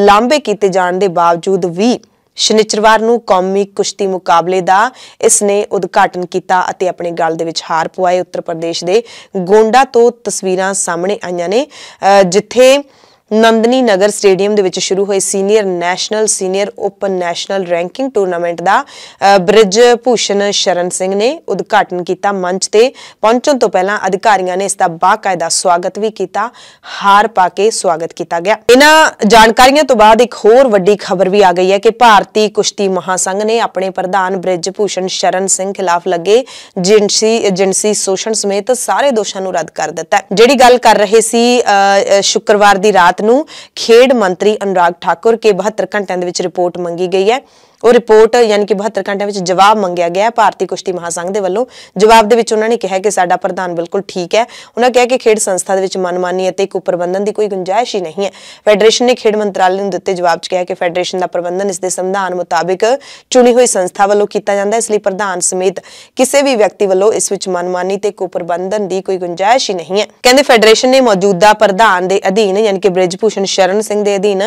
ਲਾਂਬੇ ਕੀਤੇ ਜਾਣ ਦੇ ਬਾਵਜੂਦ ਵੀ ਸ਼ਨੀਚਰਵਾਰ ਨੂੰ ਕੌਮੀ ਕੁਸ਼ਤੀ ਮੁਕਾਬਲੇ ਦਾ ਇਸ ਨੇ ਉਦਘਾਟਨ ਕੀਤਾ ਅਤੇ ਆਪਣੇ ਗਲ ਦੇ ਵਿੱਚ ਹਾਰ ਪੁਆਏ ਉੱਤਰ ਪ੍ਰਦੇਸ਼ ਦੇ ਗੋਂਡਾ ਤੋਂ ਤਸਵੀਰਾਂ ਸਾਹਮਣੇ ਆਈਆਂ ਨੇ ਜਿੱਥੇ ਨੰਦਨੀ ਨਗਰ ਸਟੇਡੀਅਮ ਦੇ ਵਿੱਚ ਸ਼ੁਰੂ ਹੋਏ senior national senior open national ranking tournament ਦਾ ਬ੍ਰਿਜ ਭੂਸ਼ਣ ਸ਼ਰਨ ਸਿੰਘ ਨੇ ਉਦਘਾਟਨ ਕੀਤਾ ਮੰਚ ਤੇ ਪਹੁੰਚਣ ਤੋਂ ਪਹਿਲਾਂ ਅਧਿਕਾਰੀਆਂ ਨੇ ਇਸ ਦਾ ਬਾਕਾਇਦਾ ਸਵਾਗਤ ਵੀ ਕੀਤਾ ਹਾਰ ਪਾ ਕੇ ਸਵਾਗਤ ਕੀਤਾ ਗਿਆ ਇਹਨਾਂ ਜਾਣਕਾਰੀਆਂ ਤੋਂ ਬਾਅਦ ਇੱਕ ਹੋਰ ਵੱਡੀ ਖਬਰ ਵੀ ਆ ਗਈ ਹੈ ਕਿ ਭਾਰਤੀ ਕੁਸ਼ਤੀ ਮਹਾਸੰਘ ਨੇ ਆਪਣੇ ਪ੍ਰਧਾਨ ਬ੍ਰਿਜ ਭੂਸ਼ਣ ਸ਼ਰਨ ਸਿੰਘ ਖਿਲਾਫ ਲੱਗੇ ਜਿੰਸੀ ਏਜੰਸੀ ਸ਼ੋਸ਼ਣ ਸਮੇਤ ਸਾਰੇ ਦੋਸ਼ਾਂ ਨੂੰ ਰੱਦ ਕਰ ਦਿੱਤਾ ਜਿਹੜੀ ਗੱਲ ਕਰ ਰਹੇ ਸੀ ਸ਼ੁੱਕਰਵਾਰ ਦੀ ਰਾਤ ਨੂੰ ਖੇਡ ਮੰਤਰੀ ਅਨੁਰਾਗ ਠਾਕੁਰ ਕੇ 72 ਘੰਟਿਆਂ ਦੇ ਵਿੱਚ ਰਿਪੋਰਟ ਮੰਗੀ ਗਈ ਹੈ ਉਹ ਰਿਪੋਰਟ ਯਾਨੀ ਕਿ 72 ਘੰਟਿਆਂ ਵਿੱਚ ਜਵਾਬ ਮੰਗਿਆ ਗਿਆ ਭਾਰਤੀ ਕੁਸ਼ਤੀ ਮਹਾਸੰਘ ਦੇ ਵੱਲੋਂ ਜਵਾਬ ਦੇ ਵਿੱਚ ਉਹਨਾਂ ਨੇ ਕਿਹਾ ਕਿ ਸਾਡਾ ਪ੍ਰਧਾਨ ਬਿਲਕੁਲ ਠੀਕ ਹੈ ਉਹਨਾਂ ਕਿਹਾ ਕਿ ਖੇਡ ਸੰਸਥਾ ਦੇ ਵਿੱਚ ਮਨਮਾਨੀ ਅਤੇ ਕੁਪਰਬੰਧਨ ਦੀ ਕੋਈ ਗੁੰਜਾਇਸ਼ ਹੀ ਨਹੀਂ ਹੈ ਫੈਡਰੇਸ਼ਨ ਨੇ ਖੇਡ ਮੰਤਰਾਲੇ ਨੂੰ ਦਿੱਤੇ ਜਵਾਬ 'ਚ ਕਿਹਾ ਕਿ ਫੈਡਰੇਸ਼ਨ ਦਾ ਪ੍ਰਬੰਧਨ ਇਸ ਦੇ ਸੰਵਿਧਾਨ ਮੁਤਾਬਿਕ ਚੁਣੀ ਹੋਈ ਸੰਸਥਾ ਵੱਲੋਂ ਕੀਤਾ ਜਾਂਦਾ ਹੈ ਇਸ ਲਈ ਪ੍ਰਧਾਨ ਸਮੇਤ ਕਿਸੇ ਵੀ ਵਿਅਕਤੀ ਵੱਲੋਂ ਇਸ ਵਿੱਚ ਮਨਮਾਨੀ ਤੇ ਕੁਪਰਬੰਧਨ ਦੀ ਕੋਈ ਗੁੰਜਾਇਸ਼ ਹੀ ਨਹੀਂ ਹੈ ਕਹਿੰਦੇ ਫੈਡਰੇਸ਼ਨ ਨੇ ਮੌਜੂਦਾ ਪ੍ਰਧਾਨ ਦੇ ਅਧੀਨ ਯਾਨੀ ਕਿ ਬ੍ਰਿਜਭੂਸ਼ਣ ਸ਼ਰਨ ਸਿੰਘ ਦੇ ਅਧੀਨ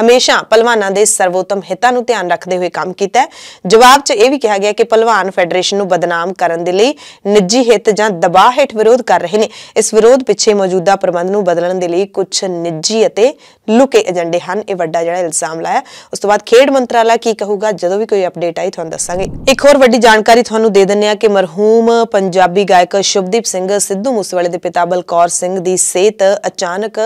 ਹਮੇਸ਼ਾ ਪਹਿਲਵਾਨਾਂ ਦੇ ਸਰਵੋਤਮ ਹਿੱਤਾਂ ਨੂੰ ਧਿਆਨ ਰੱਖਦੇ ਹੋਏ ਕੰਮ ਕੀਤਾ ਹੈ ਜਵਾਬ 'ਚ ਇਹ ਵੀ ਕਿਹਾ ਗਿਆ ਕਿ ਪਹਿਲਵਾਨ ਫੈਡਰੇਸ਼ਨ ਨੂੰ ਬਦਨਾਮ ਕਰਨ ਦੇ ਲਈ ਨਿੱਜੀ ਹਿੱਤ ਜਾਂ ਦਬਾਅ ਹੇਠ ਵਿਰੋਧ ਕਰ ਰਹੇ ਨੇ ਇਸ ਵਿਰੋਧ ਪਿੱਛੇ ਮੌਜੂਦਾ ਪ੍ਰਬੰਧ ਨੂੰ ਬਦਲਣ ਦੇ ਲਈ ਕੁਝ ਨਿੱਜੀ ਅਤੇ ਲੁਕੇ ਏਜੰਡੇ ਹਨ ਇਹ ਵੱਡਾ ਜਿਹੜਾ ਇਲਜ਼ਾਮ ਲਾਇਆ ਉਸ ਤੋਂ ਬਾਅਦ ਖੇਡ ਮੰਤਰਾਲਾ ਕੀ ਕਹੂਗਾ ਜਦੋਂ ਵੀ ਕੋਈ ਅਪਡੇਟ ਆਈ ਤੁਹਾਨੂੰ ਦੱਸਾਂਗੇ ਇੱਕ ਹੋਰ ਵੱਡੀ ਜਾਣਕਾਰੀ ਤੁਹਾਨੂੰ ਦੇ ਦਿੰਨੇ ਆ ਕਿ ਮਰਹੂਮ ਪੰਜਾਬੀ ਗਾਇਕ ਸ਼ੁਭਦੀਪ ਸਿੰਘ ਸਿੱਧੂ ਮੂਸੇਵਾਲੇ ਦੇ ਪਿਤਾ ਬਲਕੌਰ ਸਿੰਘ ਦੀ ਸਿਹਤ ਅਚਾਨਕ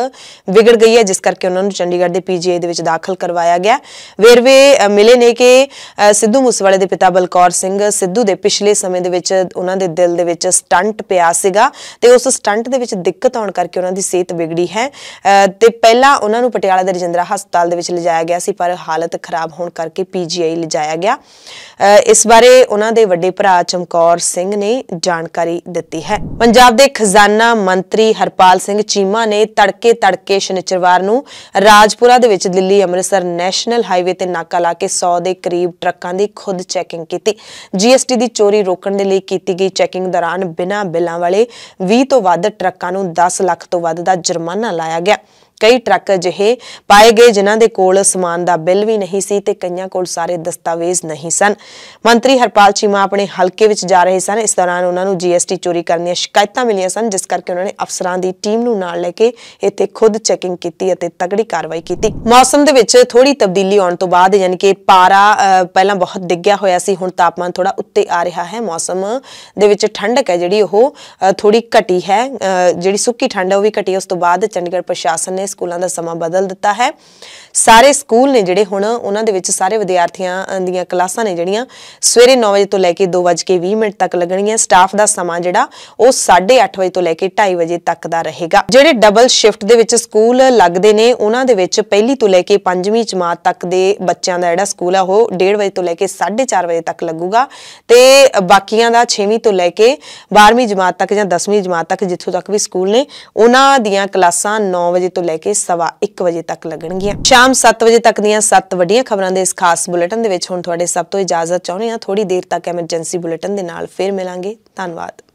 ਵਿਗੜ ਗਈ ਹੈ ਜਿਸ ਕਰਕੇ ਉਹਨਾਂ ਨੂੰ ਚੰਡੀਗੜ੍ਹ ਦੇ ਪੀਜੀਆਈ ਦੇ ਵਿੱਚ ਦਾਖਲ ਕਰਵਾਇਆ ਗਿਆ ਵੇਰਵੇ ਮਿਲੇ ਨੇ ਕਿ ਨੇ ਸਿੱਧੂ ਮੂਸੇਵਾਲੇ ਦੇ ਪਿਤਾ ਬਲਕੌਰ ਸਿੰਘ ਸਿੱਧੂ ਦੇ ਪਿਛਲੇ ਸਮੇਂ ਦੇ ਵਿੱਚ ਉਹਨਾਂ ਦੇ ਦਿਲ ਦੇ ਵਿੱਚ ਸਟੰਟ ਪਿਆ ਸੀਗਾ ਤੇ ਉਸ ਸਟੰਟ ਦੇ ਵਿੱਚ ਦਿੱਕਤ ਆਉਣ ਕਰਕੇ ਉਹਨਾਂ ਦੀ ਸਿਹਤ ਵਿਗੜੀ ਹੈ ਤੇ ਪਹਿਲਾਂ ਉਹਨਾਂ ਨੂੰ ਪਟਿਆਲਾ ਦੇ ਰਜਿੰਦਰਾ ਹਸਪਤਾਲ ਦੇ ਵਿੱਚ ਲਿਜਾਇਆ ਗਿਆ ਸੀ ਪਰ ਹਾਲਤ ਖਰਾਬ ਹੋਣ ਕਰਕੇ ਪੀਜੀਆਈ ਲਿਜਾਇਆ ਗਿਆ ਇਸ ਬਾਰੇ ਉਹਨਾਂ ਦੇ ਵੱਡੇ ਭਰਾ ਚਮਕੌਰ ਸਿੰਘ ਨੇ ਜਾਣਕਾਰੀ ਦਿੱਤੀ ਹੈ ਪੰਜਾਬ ਦੇ ਖਜ਼ਾਨਾ ਮੰਤਰੀ ਹਰਪਾਲ ਸਿੰਘ ਚੀਮਾ ਨੇ ਤੜਕੇ ਤੜਕੇ ਸ਼ਨੀਚਰਵਾਰ ਨੂੰ ਰਾਜਪੁਰਾ ਦੇ ਵਿੱਚ ਦਿੱਲੀ ਅੰਮ੍ਰਿਤਸਰ ਨੈਸ਼ਨਲ ਹਾਈਵੇ ਤੇ ਨਾਕਾ ਲਾ ਕੇ 100 ਦੇ ਕਰੀਬ ਟਰੱਕਾਂ ਦੀ ਖੁਦ ਚੈਕਿੰਗ ਕੀਤੀ ਜੀਐਸਟੀ ਦੀ ਚੋਰੀ ਰੋਕਣ ਦੇ ਲਈ ਕੀਤੀ ਗਈ ਚੈਕਿੰਗ ਦੌਰਾਨ ਬਿਨਾਂ ਬਿੱਲਾਂ ਵਾਲੇ 20 ਤੋਂ ਵੱਧ ਟਰੱਕਾਂ ਨੂੰ 10 ਲੱਖ ਤੋਂ ਵੱਧ ਦਾ ਜੁਰਮਾਨਾ ਲਾਇਆ ਗਿਆ ਕਈ ਟਰੱਕ ਅਜਿਹੇ ਪਾਏ ਗਏ ਜਿਨ੍ਹਾਂ ਦੇ ਕੋਲ ਸਮਾਨ ਦਾ ਬਿੱਲ ਵੀ ਨਹੀਂ ਸੀ ਤੇ ਕਈਆਂ ਕੋਲ ਸਾਰੇ ਦਸਤਾਵੇਜ਼ ਨਹੀਂ ਸਨ ਮੰਤਰੀ ਹਰਪਾਲ ਚੀਮਾ ਆਪਣੇ ਹਲਕੇ ਵਿੱਚ ਜਾ ਰਹੇ ਸਨ ਇਸ ਦੌਰਾਨ ਉਹਨਾਂ ਨੂੰ ਜੀਐਸਟੀ ਚੋਰੀ ਕਰਨ ਦੀਆਂ ਸ਼ਿਕਾਇਤਾਂ ਮਿਲੀਆਂ ਸਨ ਜਿਸ ਕਰਕੇ ਉਹਨਾਂ ਨੇ ਅਫਸਰਾਂ ਦੀ ਟੀਮ ਨੂੰ ਨਾਲ ਲੈ ਕੇ ਇੱਥੇ ਖੁਦ ਚੈਕਿੰਗ ਕੀਤੀ ਅਤੇ ਤਗੜੀ ਕਾਰਵਾਈ ਕੀਤੀ ਮੌਸਮ ਦੇ ਵਿੱਚ ਥੋੜੀ ਤਬਦੀਲੀ ਆਉਣ ਤੋਂ ਬਾਅਦ ਯਾਨੀ ਕਿ ਪਾਰਾ ਪਹਿਲਾਂ ਬਹੁਤ ਡਿੱਗਿਆ ਹੋਇਆ ਸੀ ਹੁਣ ਤਾਪਮਾਨ ਥੋੜਾ ਉੱਤੇ ਆ ਰਿਹਾ ਹੈ ਮੌਸਮ ਦੇ ਵਿੱਚ ਠੰਡਕ ਹੈ ਜਿਹੜੀ ਉਹ ਥੋੜੀ ਘਟੀ ਹੈ ਜਿਹੜੀ ਸੁੱਕੀ ਠੰਡ ਹੈ ਉਹ ਵੀ ਘਟੀ ਉਸ ਤੋਂ ਬਾਅਦ ਚੰਡੀਗੜ੍ਹ ਪ੍ਰਸ਼ਾਸਨ ਨੇ ਸਕੂਲਾਂ ਦਾ ਸਮਾਂ ਬਦਲ ਦਿੱਤਾ ਹੈ ਸਾਰੇ ਸਕੂਲ ਨੇ ਜਿਹੜੇ ਹੁਣ ਉਹਨਾਂ ਦੇ ਵਿੱਚ ਸਾਰੇ ਵਿਦਿਆਰਥੀਆਂ ਦੀਆਂ ਕਲਾਸਾਂ ਨੇ ਜਿਹੜੀਆਂ ਸਵੇਰੇ 9 ਵਜੇ ਤੋਂ ਲੈ ਕੇ 2:20 ਮਿੰਟ ਤੱਕ ਲੱਗਣਗੀਆਂ ਸਟਾਫ ਦਾ ਸਮਾਂ ਜਿਹੜਾ ਉਹ 8:30 ਵਜੇ ਤੋਂ ਲੈ ਕੇ 2:30 ਵਜੇ ਤੱਕ ਦਾ ਰਹੇਗਾ ਜਿਹੜੇ ਡਬਲ ਸ਼ਿਫਟ ਦੇ ਵਿੱਚ ਸਕੂਲ ਲੱਗਦੇ ਨੇ ਉਹਨਾਂ ਦੇ ਵਿੱਚ ਪਹਿਲੀ ਤੋਂ ਲੈ ਕੇ 5ਵੀਂ ਜਮਾਤ ਤੱਕ ਦੇ ਬੱਚਿਆਂ ਦਾ ਜਿਹੜਾ ਸਕੂਲ ਆ ਉਹ 1:30 ਵਜੇ ਤੋਂ ਲੈ ਕੇ 4:30 ਵਜੇ ਤੱਕ ਲੱਗੂਗਾ ਤੇ ਬਾਕੀਆਂ ਦਾ 6ਵੀਂ ਤੋਂ ਲੈ ਕੇ 12ਵੀਂ ਜਮਾਤ ਤੱਕ ਜਾਂ 10ਵੀਂ ਜਮਾਤ ਤੱਕ ਜਿੱਥੋਂ ਤੱਕ ਵੀ ਸਕੂਲ ਨੇ ਉਹਨਾਂ ਦੀਆਂ ਕਲਾਸਾਂ 9 ਵਜੇ ਤੋਂ ਲੈ ਕੇ ਸਵਾ 1 ਵਜੇ ਤੱਕ ਲੱਗਣਗੀਆਂ ਸ਼ਾਮ 7 ਵਜੇ ਤੱਕ ਦੀਆਂ 7 ਵੱਡੀਆਂ ਖਬਰਾਂ ਦੇ ਇਸ ਖਾਸ ਬੁਲੇਟਿਨ ਦੇ ਵਿੱਚ ਹੁਣ ਤੁਹਾਡੇ ਸਭ ਤੋਂ ਇਜਾਜ਼ਤ ਚਾਹੁੰਦੇ ਹਾਂ ਥੋੜੀ ਦੇਰ ਤੱਕ ਐਮਰਜੈਂਸੀ ਬੁਲੇਟਿਨ ਦੇ ਨਾਲ ਫੇਰ ਮਿਲਾਂਗੇ ਧੰਨਵਾਦ